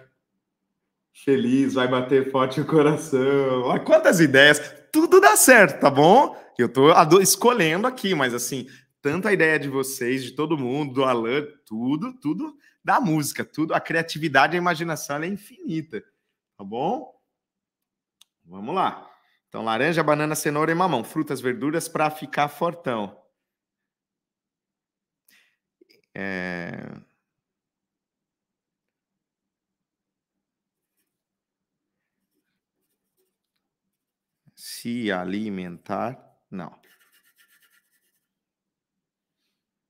feliz, vai bater forte o coração. Olha quantas ideias! Tudo dá certo, tá bom? Eu tô escolhendo aqui, mas assim, tanta ideia de vocês, de todo mundo, do Alan, tudo, tudo da música, tudo. A criatividade e a imaginação é infinita, tá bom? Vamos lá. Então, laranja, banana, cenoura e mamão. Frutas, verduras para ficar fortão. É... Se alimentar, não.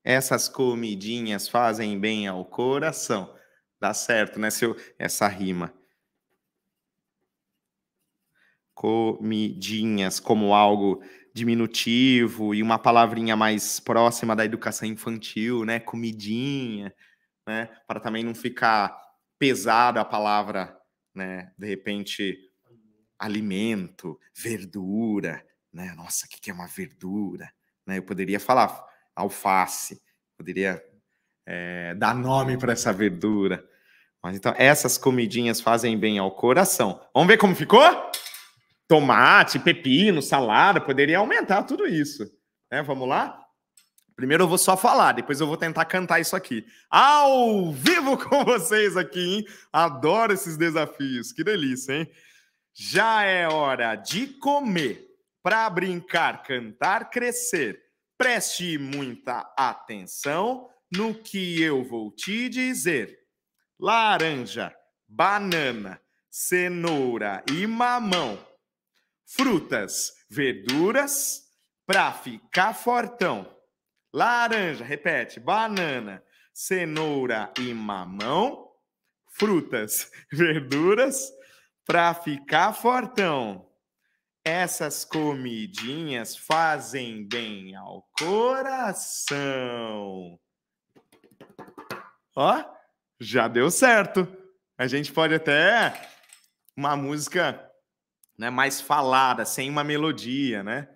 Essas comidinhas fazem bem ao coração. Dá certo, né? Seu, essa rima comidinhas como algo diminutivo e uma palavrinha mais próxima da educação infantil, né? Comidinha, né? Para também não ficar pesada a palavra, né? De repente, alimento, verdura, né? Nossa, o que é uma verdura? Né? Eu poderia falar alface, poderia é, dar nome para essa verdura. Mas então, essas comidinhas fazem bem ao coração. Vamos ver como ficou? tomate, pepino, salada, poderia aumentar tudo isso. Né? Vamos lá? Primeiro eu vou só falar, depois eu vou tentar cantar isso aqui. Ao vivo *laughs* com vocês aqui, hein? Adoro esses desafios, que delícia, hein? Já é hora de comer, para brincar, cantar, crescer. Preste muita atenção no que eu vou te dizer. Laranja, banana, cenoura e mamão frutas, verduras, para ficar fortão. Laranja, repete, banana, cenoura e mamão, frutas, *laughs* verduras, para ficar fortão. Essas comidinhas fazem bem ao coração. Ó, já deu certo. A gente pode até uma música né, mais falada, sem uma melodia, né?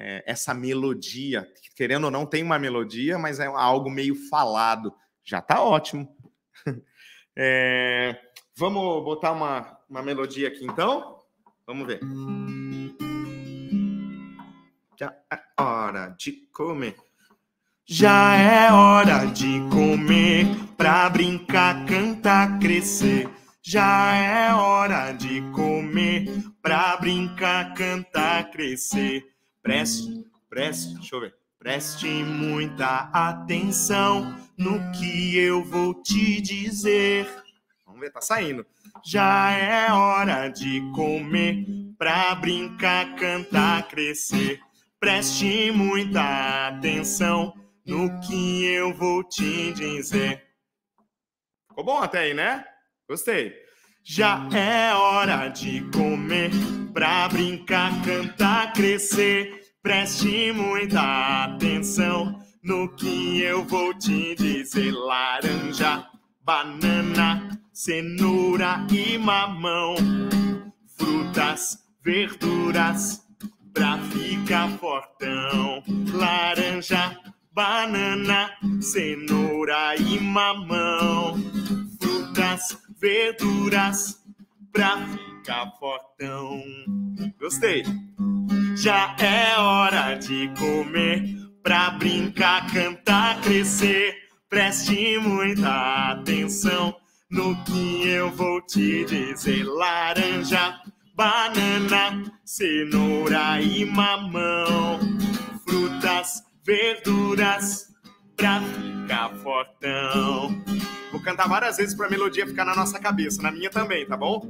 É, essa melodia, querendo ou não, tem uma melodia, mas é algo meio falado. Já está ótimo. *laughs* É, vamos botar uma, uma melodia aqui então? Vamos ver. Já é hora de comer. Já é hora de comer, pra brincar, cantar, crescer. Já é hora de comer, pra brincar, cantar, crescer. Preste, preste, deixa eu ver. Preste muita atenção no que eu vou te dizer. Vamos ver, tá saindo. Já é hora de comer, pra brincar, cantar, crescer. Preste muita atenção no que eu vou te dizer. Ficou bom até aí, né? Gostei. Já hum. é hora de comer, pra brincar, cantar, crescer. Preste muita atenção no que eu vou te dizer. Laranja, banana, cenoura e mamão. Frutas, verduras, pra ficar fortão. Laranja, banana, cenoura e mamão. Frutas, verduras pra ficar fortão. Gostei! Já é hora de comer pra brincar, cantar, crescer. Preste muita atenção no que eu vou te dizer: laranja, banana, cenoura e mamão, frutas, verduras pra ficar fortão. Vou cantar várias vezes pra melodia ficar na nossa cabeça, na minha também, tá bom?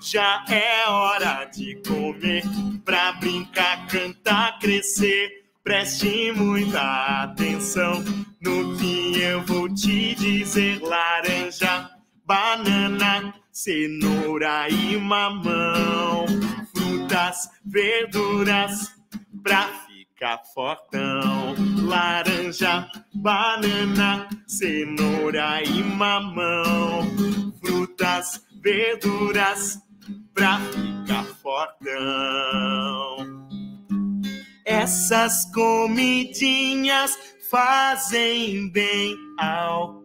Já é hora de comer, pra brincar, cantar, crescer. Preste muita atenção no que eu vou te dizer: laranja, banana, cenoura e mamão, frutas, verduras, pra ficar fortão. Laranja, banana, cenoura e mamão. Frutas, verduras, pra ficar fortão. Essas comidinhas fazem bem ao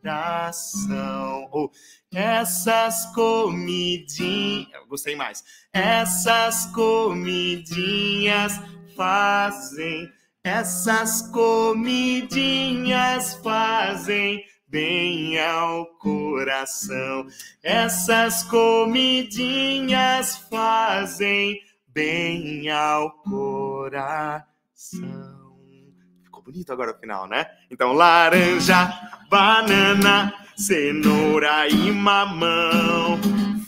coração. Oh, essas comidinhas. Gostei mais. Essas comidinhas fazem, essas comidinhas fazem bem ao coração. Essas comidinhas fazem bem ao coração. Ficou bonito agora o final, né? Então, laranja, banana, cenoura e mamão,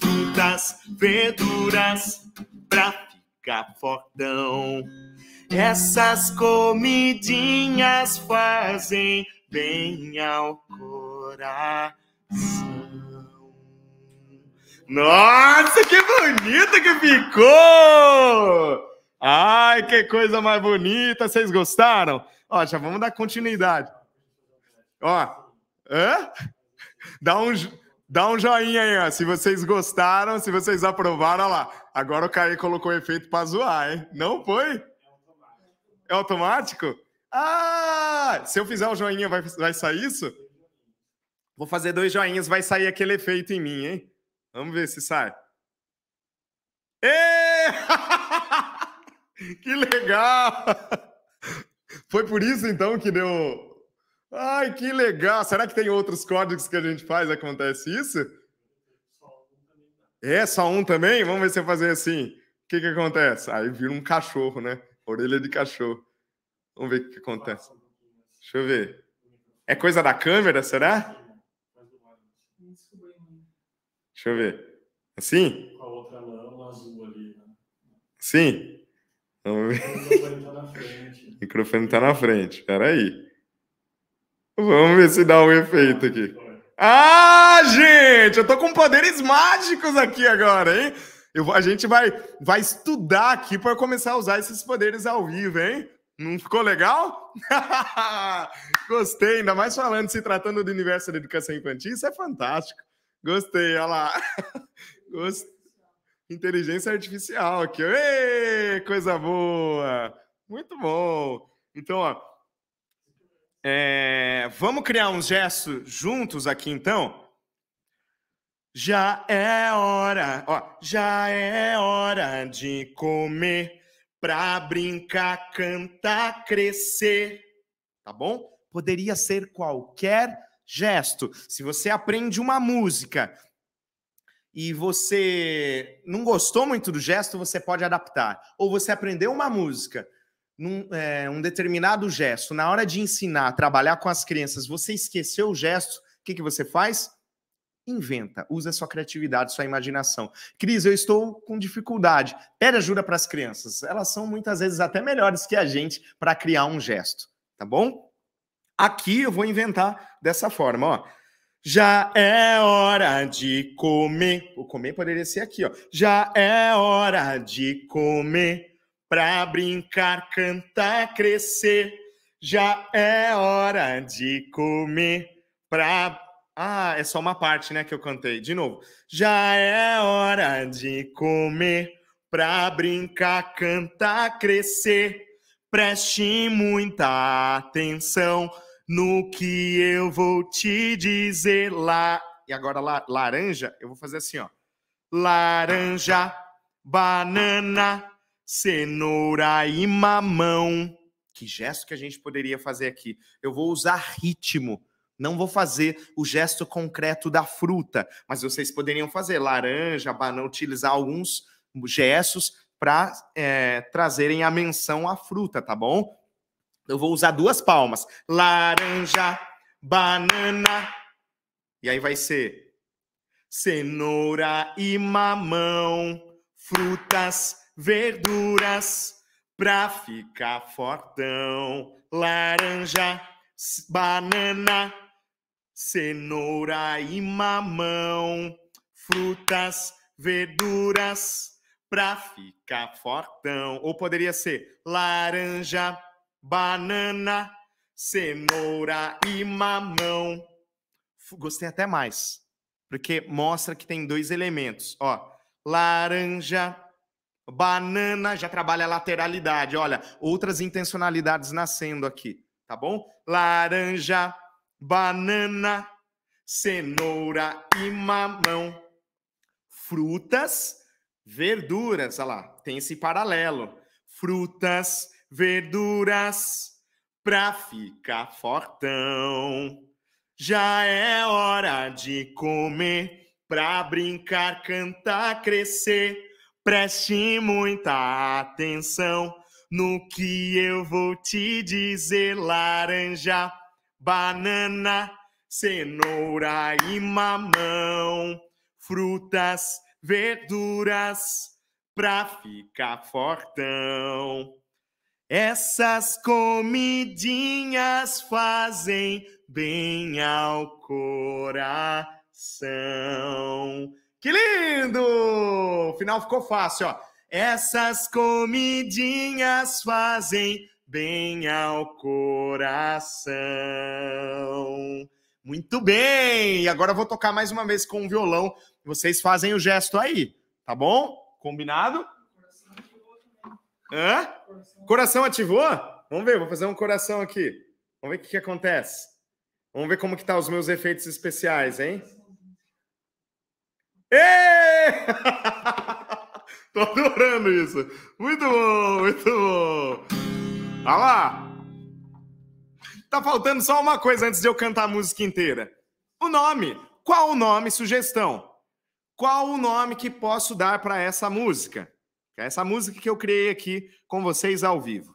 frutas, verduras pra ficar fortão. Essas comidinhas fazem bem ao coração. Nossa, que bonita que ficou! Ai, que coisa mais bonita! Vocês gostaram? Ó, já vamos dar continuidade. Ó, hã? Dá um, dá um joinha aí, ó. Se vocês gostaram, se vocês aprovaram, ó lá. Agora o Caí colocou efeito pra zoar, hein? Não foi? É automático? Ah! Se eu fizer o joinha, vai, vai sair isso? Vou fazer dois joinhas, vai sair aquele efeito em mim, hein? Vamos ver se sai. E... *laughs* que legal! Foi por isso, então, que deu... Ai, que legal! Será que tem outros códigos que a gente faz acontece isso? É, só um também? Vamos ver se eu fazer assim. O que, que acontece? Aí vira um cachorro, né? Orelha de cachorro. Vamos ver o que acontece. Deixa eu ver. É coisa da câmera, será? Né? Deixa eu ver. Assim? Né? Sim. Vamos ver. O microfone está na frente. O microfone tá na frente. Peraí. Vamos ver se dá um efeito aqui. Ah, gente! Eu tô com poderes mágicos aqui agora, hein? Eu, a gente vai, vai estudar aqui para começar a usar esses poderes ao vivo, hein? Não ficou legal? *laughs* Gostei, ainda mais falando, se tratando do universo da educação infantil, isso é fantástico. Gostei, olha lá. *laughs* Gost... Inteligência artificial aqui. Ei, coisa boa! Muito bom! Então, ó, é... vamos criar um gesto juntos aqui, então? Já é hora, ó, já é hora de comer pra brincar, cantar, crescer. Tá bom? Poderia ser qualquer gesto. Se você aprende uma música e você não gostou muito do gesto, você pode adaptar. Ou você aprendeu uma música, num, é, um determinado gesto, na hora de ensinar, trabalhar com as crianças, você esqueceu o gesto, o que, que você faz? inventa, usa sua criatividade, sua imaginação. Cris, eu estou com dificuldade. Pera, jura para as crianças. Elas são muitas vezes até melhores que a gente para criar um gesto, tá bom? Aqui eu vou inventar dessa forma, ó. Já é hora de comer. O comer poderia ser aqui, ó. Já é hora de comer para brincar, cantar, crescer. Já é hora de comer para ah, é só uma parte, né, que eu cantei. De novo. Já é hora de comer, pra brincar, cantar, crescer. Preste muita atenção no que eu vou te dizer lá. E agora, la laranja, eu vou fazer assim, ó. Laranja, banana, cenoura e mamão. Que gesto que a gente poderia fazer aqui. Eu vou usar ritmo não vou fazer o gesto concreto da fruta, mas vocês poderiam fazer laranja, banana, utilizar alguns gestos para é, trazerem a menção à fruta, tá bom? Eu vou usar duas palmas. Laranja, banana. E aí vai ser cenoura e mamão, frutas, verduras, pra ficar fortão. Laranja, banana, cenoura e mamão, frutas, verduras, pra ficar fortão. Ou poderia ser laranja, banana, cenoura e mamão. Gostei até mais, porque mostra que tem dois elementos. Ó, laranja, banana, já trabalha a lateralidade. Olha, outras intencionalidades nascendo aqui, tá bom? Laranja, banana, cenoura e mamão. Frutas, verduras. Olha lá, tem esse paralelo. Frutas, verduras, pra ficar fortão. Já é hora de comer, pra brincar, cantar, crescer. Preste muita atenção no que eu vou te dizer, laranja banana, cenoura e mamão, frutas, verduras, pra ficar fortão. Essas comidinhas fazem bem ao coração. Que lindo! O final ficou fácil, ó. Essas comidinhas fazem bem ao coração. Muito bem! E agora eu vou tocar mais uma vez com o violão. Vocês fazem o gesto aí, tá bom? Combinado? Hã? Coração ativou? Vamos ver, vou fazer um coração aqui. Vamos ver o que, que acontece. Vamos ver como que tá os meus efeitos especiais, hein? Ei! *laughs* Tô adorando isso. Muito bom, muito bom. Olha tá lá! Tá faltando só uma coisa antes de eu cantar a música inteira. O nome. Qual o nome, sugestão? Qual o nome que posso dar para essa música? É essa música que eu criei aqui com vocês ao vivo.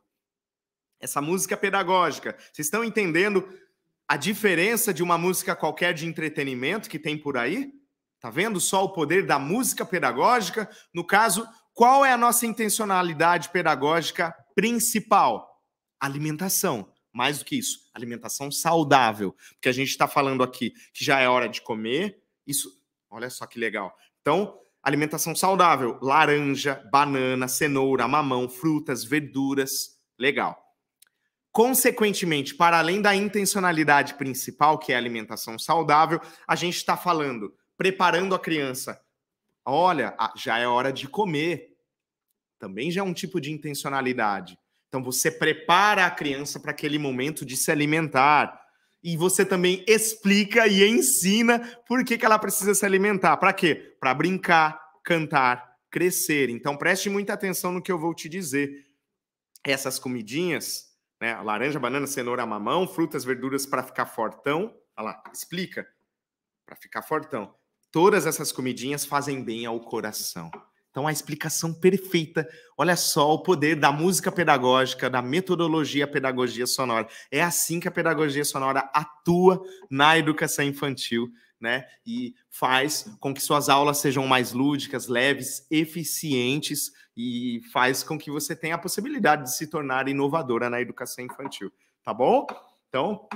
Essa música pedagógica. Vocês estão entendendo a diferença de uma música qualquer de entretenimento que tem por aí? Tá vendo só o poder da música pedagógica? No caso, qual é a nossa intencionalidade pedagógica principal? alimentação. Mais do que isso, alimentação saudável. Porque a gente está falando aqui que já é hora de comer. Isso, olha só que legal. Então, alimentação saudável: laranja, banana, cenoura, mamão, frutas, verduras. Legal. Consequentemente, para além da intencionalidade principal, que é a alimentação saudável, a gente está falando, preparando a criança. Olha, já é hora de comer. Também já é um tipo de intencionalidade. Então você prepara a criança para aquele momento de se alimentar. E você também explica e ensina por que, que ela precisa se alimentar. Para quê? Para brincar, cantar, crescer. Então preste muita atenção no que eu vou te dizer. Essas comidinhas, né? Laranja, banana, cenoura, mamão, frutas, verduras para ficar fortão. Olha lá, explica. Para ficar fortão. Todas essas comidinhas fazem bem ao coração. Então, a explicação perfeita. Olha só o poder da música pedagógica, da metodologia pedagogia sonora. É assim que a pedagogia sonora atua na educação infantil, né? E faz com que suas aulas sejam mais lúdicas, leves, eficientes e faz com que você tenha a possibilidade de se tornar inovadora na educação infantil. Tá bom? Então,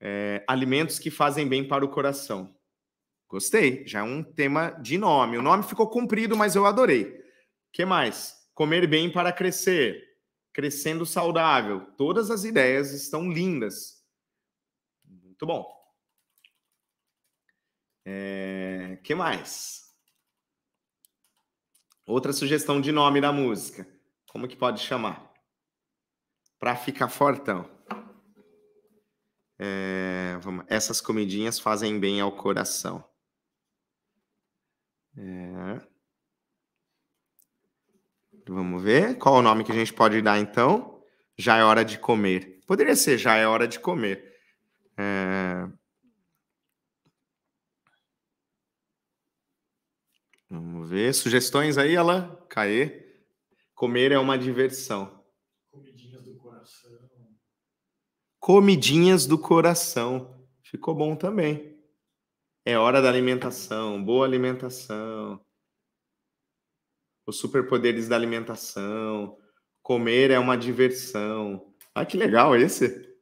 é, alimentos que fazem bem para o coração. Gostei. Já é um tema de nome. O nome ficou comprido, mas eu adorei. que mais? Comer bem para crescer. Crescendo saudável. Todas as ideias estão lindas. Muito bom. É... que mais? Outra sugestão de nome da música. Como que pode chamar? Para ficar fortão. É... Essas comidinhas fazem bem ao coração. É. Vamos ver qual o nome que a gente pode dar então. Já é hora de comer. Poderia ser já é hora de comer. É... Vamos ver. Sugestões aí, Alan? Caê. Comer é uma diversão. Comidinhas do coração. Comidinhas do coração. Ficou bom também. É hora da alimentação, boa alimentação. Os superpoderes da alimentação. Comer é uma diversão. Ah, que legal esse.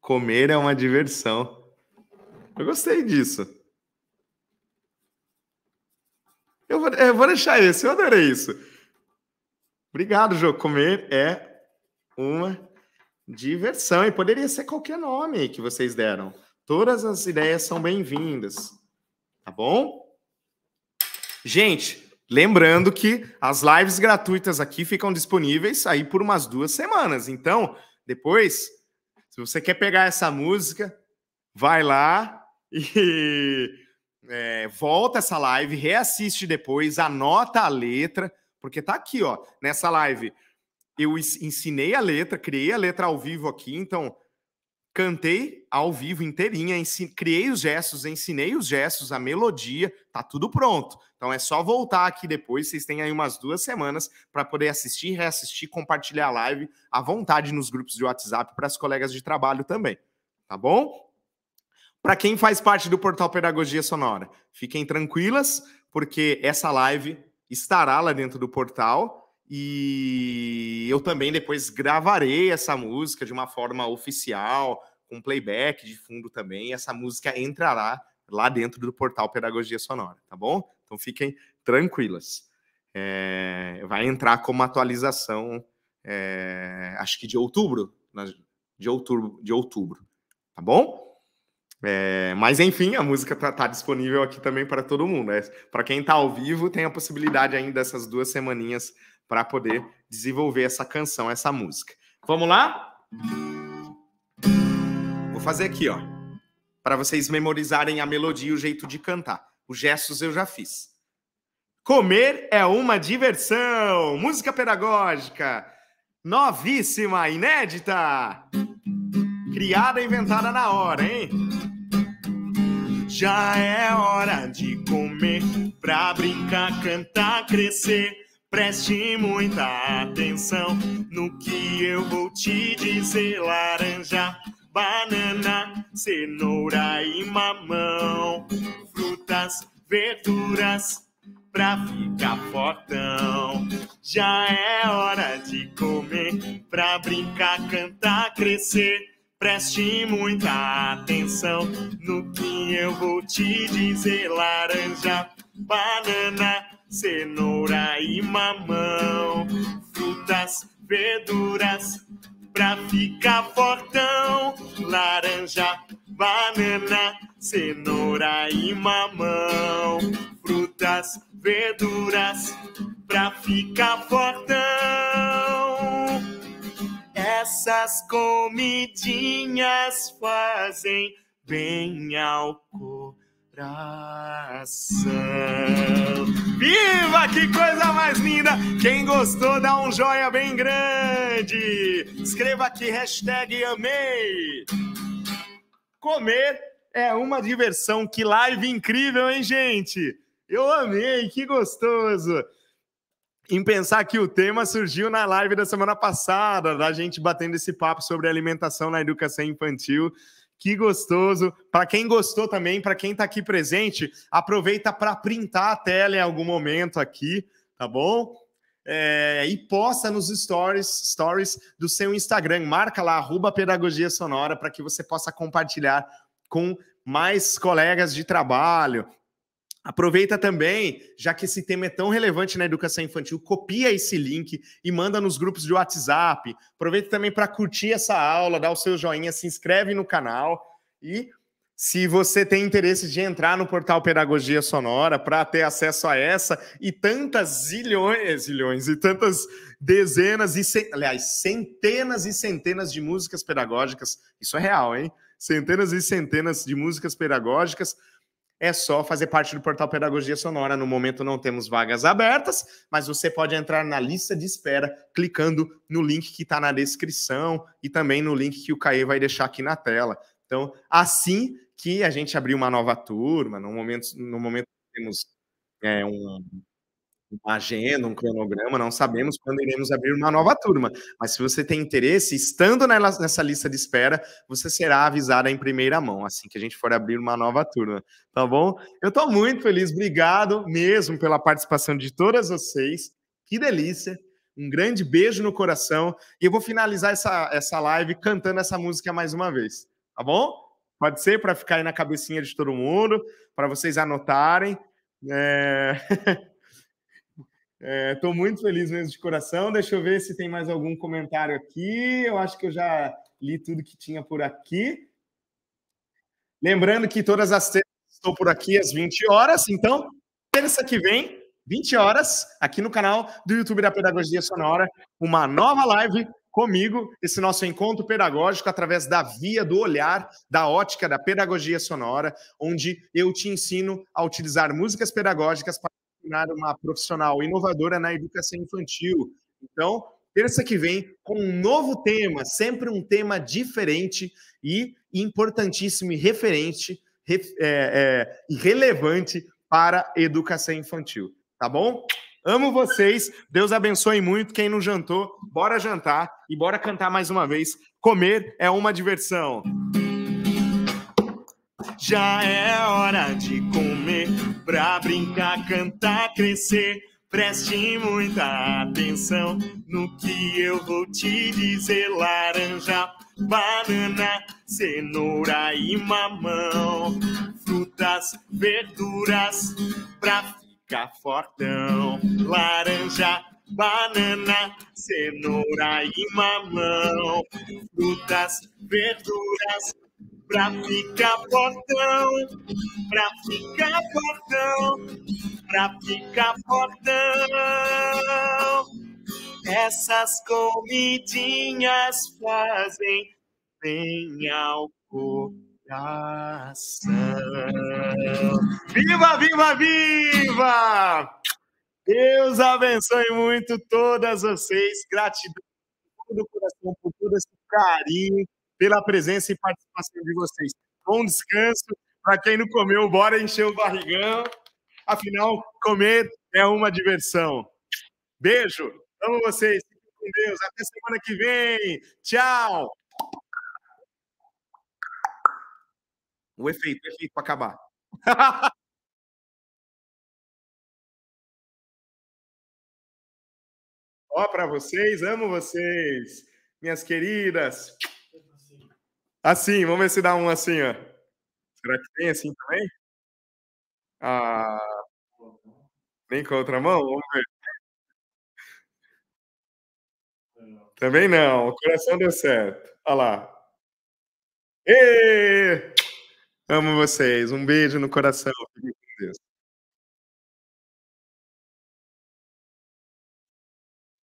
Comer é uma diversão. Eu gostei disso. Eu vou, eu vou deixar esse, eu adorei isso. Obrigado, Jô. Comer é uma diversão. E poderia ser qualquer nome que vocês deram. Todas as ideias são bem-vindas, tá bom? Gente, lembrando que as lives gratuitas aqui ficam disponíveis aí por umas duas semanas. Então, depois, se você quer pegar essa música, vai lá e *laughs* é, volta essa live, reassiste depois, anota a letra, porque tá aqui, ó, nessa live. Eu ensinei a letra, criei a letra ao vivo aqui, então cantei ao vivo inteirinha, criei os gestos, ensinei os gestos, a melodia, tá tudo pronto. Então é só voltar aqui depois, vocês têm aí umas duas semanas para poder assistir, reassistir, compartilhar a live à vontade nos grupos de WhatsApp para as colegas de trabalho também, tá bom? Para quem faz parte do portal Pedagogia Sonora, fiquem tranquilas, porque essa live estará lá dentro do portal. E eu também depois gravarei essa música de uma forma oficial, com playback de fundo também. essa música entrará lá dentro do portal Pedagogia Sonora, tá bom? Então fiquem tranquilas. É, vai entrar como atualização, é, acho que de outubro, de outubro, de outubro, tá bom? É, mas enfim, a música está tá disponível aqui também para todo mundo. Né? Para quem está ao vivo, tem a possibilidade ainda essas duas semaninhas para poder desenvolver essa canção, essa música. Vamos lá? Música Vou fazer aqui, ó, para vocês memorizarem a melodia e o jeito de cantar. Os gestos eu já fiz. Comer é uma diversão. Música pedagógica. Novíssima, inédita. Criada e inventada na hora, hein? Já é hora de comer, pra brincar, cantar, crescer. Preste muita atenção no que eu vou te dizer, laranja banana, cenoura e mamão, frutas, verduras pra ficar fortão. Já é hora de comer, pra brincar, cantar, crescer. Preste muita atenção no que eu vou te dizer: laranja, banana, cenoura e mamão, frutas, verduras pra ficar fortão. Laranja, banana, cenoura e mamão. Frutas, verduras, pra ficar fortão. Essas comidinhas fazem bem ao corpo coração. Viva, que coisa mais linda! Quem gostou, dá um joia bem grande. Escreva aqui, hashtag amei. Comer é uma diversão. Que live incrível, hein, gente? Eu amei, que gostoso. Em pensar que o tema surgiu na live da semana passada, da gente batendo esse papo sobre alimentação na educação infantil. Que gostoso. Para quem gostou também, para quem está aqui presente, aproveita para printar a tela em algum momento aqui, tá bom? É, e posta nos stories, stories do seu Instagram. Marca lá, arroba Pedagogia Sonora, para que você possa compartilhar com mais colegas de trabalho, Aproveita também, já que esse tema é tão relevante na educação infantil, copia esse link e manda nos grupos de WhatsApp. Aproveita também para curtir essa aula, dar o seu joinha, se inscreve no canal e se você tem interesse de entrar no portal Pedagogia Sonora para ter acesso a essa e tantas zilhões, zilhões e tantas dezenas e, ce... aliás, centenas e centenas de músicas pedagógicas, isso é real, hein? Centenas e centenas de músicas pedagógicas é só fazer parte do portal Pedagogia Sonora. No momento não temos vagas abertas, mas você pode entrar na lista de espera clicando no link que está na descrição e também no link que o Caê vai deixar aqui na tela. Então, assim que a gente abrir uma nova turma, no momento, no momento temos é, um, uma agenda, um cronograma, não sabemos quando iremos abrir uma nova turma. Mas se você tem interesse, estando nessa lista de espera, você será avisado em primeira mão, assim que a gente for abrir uma nova turma, tá bom? Eu estou muito feliz, obrigado mesmo pela participação de todas vocês. Que delícia! Um grande beijo no coração. E eu vou finalizar essa, essa live cantando essa música mais uma vez, tá bom? Pode ser para ficar aí na cabecinha de todo mundo, para vocês anotarem. É... *laughs* Estou é, muito feliz mesmo de coração. Deixa eu ver se tem mais algum comentário aqui. Eu acho que eu já li tudo que tinha por aqui. Lembrando que todas as terças estou por aqui às 20 horas. Então, terça que vem, 20 horas, aqui no canal do YouTube da Pedagogia Sonora, uma nova live comigo, esse nosso encontro pedagógico através da via do olhar, da ótica da pedagogia sonora, onde eu te ensino a utilizar músicas pedagógicas para tornar uma profissional inovadora na educação infantil. Então, terça que vem, com um novo tema, sempre um tema diferente e importantíssimo e referente é, é, e relevante para a educação infantil. Tá bom? Amo vocês. Deus abençoe muito. Quem não jantou, bora jantar e bora cantar mais uma vez. Comer é uma diversão. Já é hora de comer, pra brincar, cantar, crescer. Preste muita atenção no que eu vou te dizer: laranja, banana, cenoura e mamão, frutas, verduras, pra ficar fortão. Laranja, banana, cenoura e mamão, frutas, verduras pra ficar fortão, pra ficar fortão, pra ficar fortão. Essas comidinhas fazem bem ao coração. Viva, viva, viva! Deus abençoe muito todas vocês. Gratidão do coração por todo esse carinho pela presença e participação de vocês. Bom descanso. Para quem não comeu, bora encher o barrigão. Afinal, comer é uma diversão. Beijo. Amo vocês. Fiquem com Deus. Até semana que vem. Tchau. O efeito, o efeito para acabar. Ó, para vocês, amo vocês, minhas queridas. Assim, vamos ver se dá um assim, ó. Será que tem assim também? Ah, nem com a outra mão? Vamos ver. Também não, o coração deu certo. Olha lá. Ê! Amo vocês, um beijo no coração. Felipe.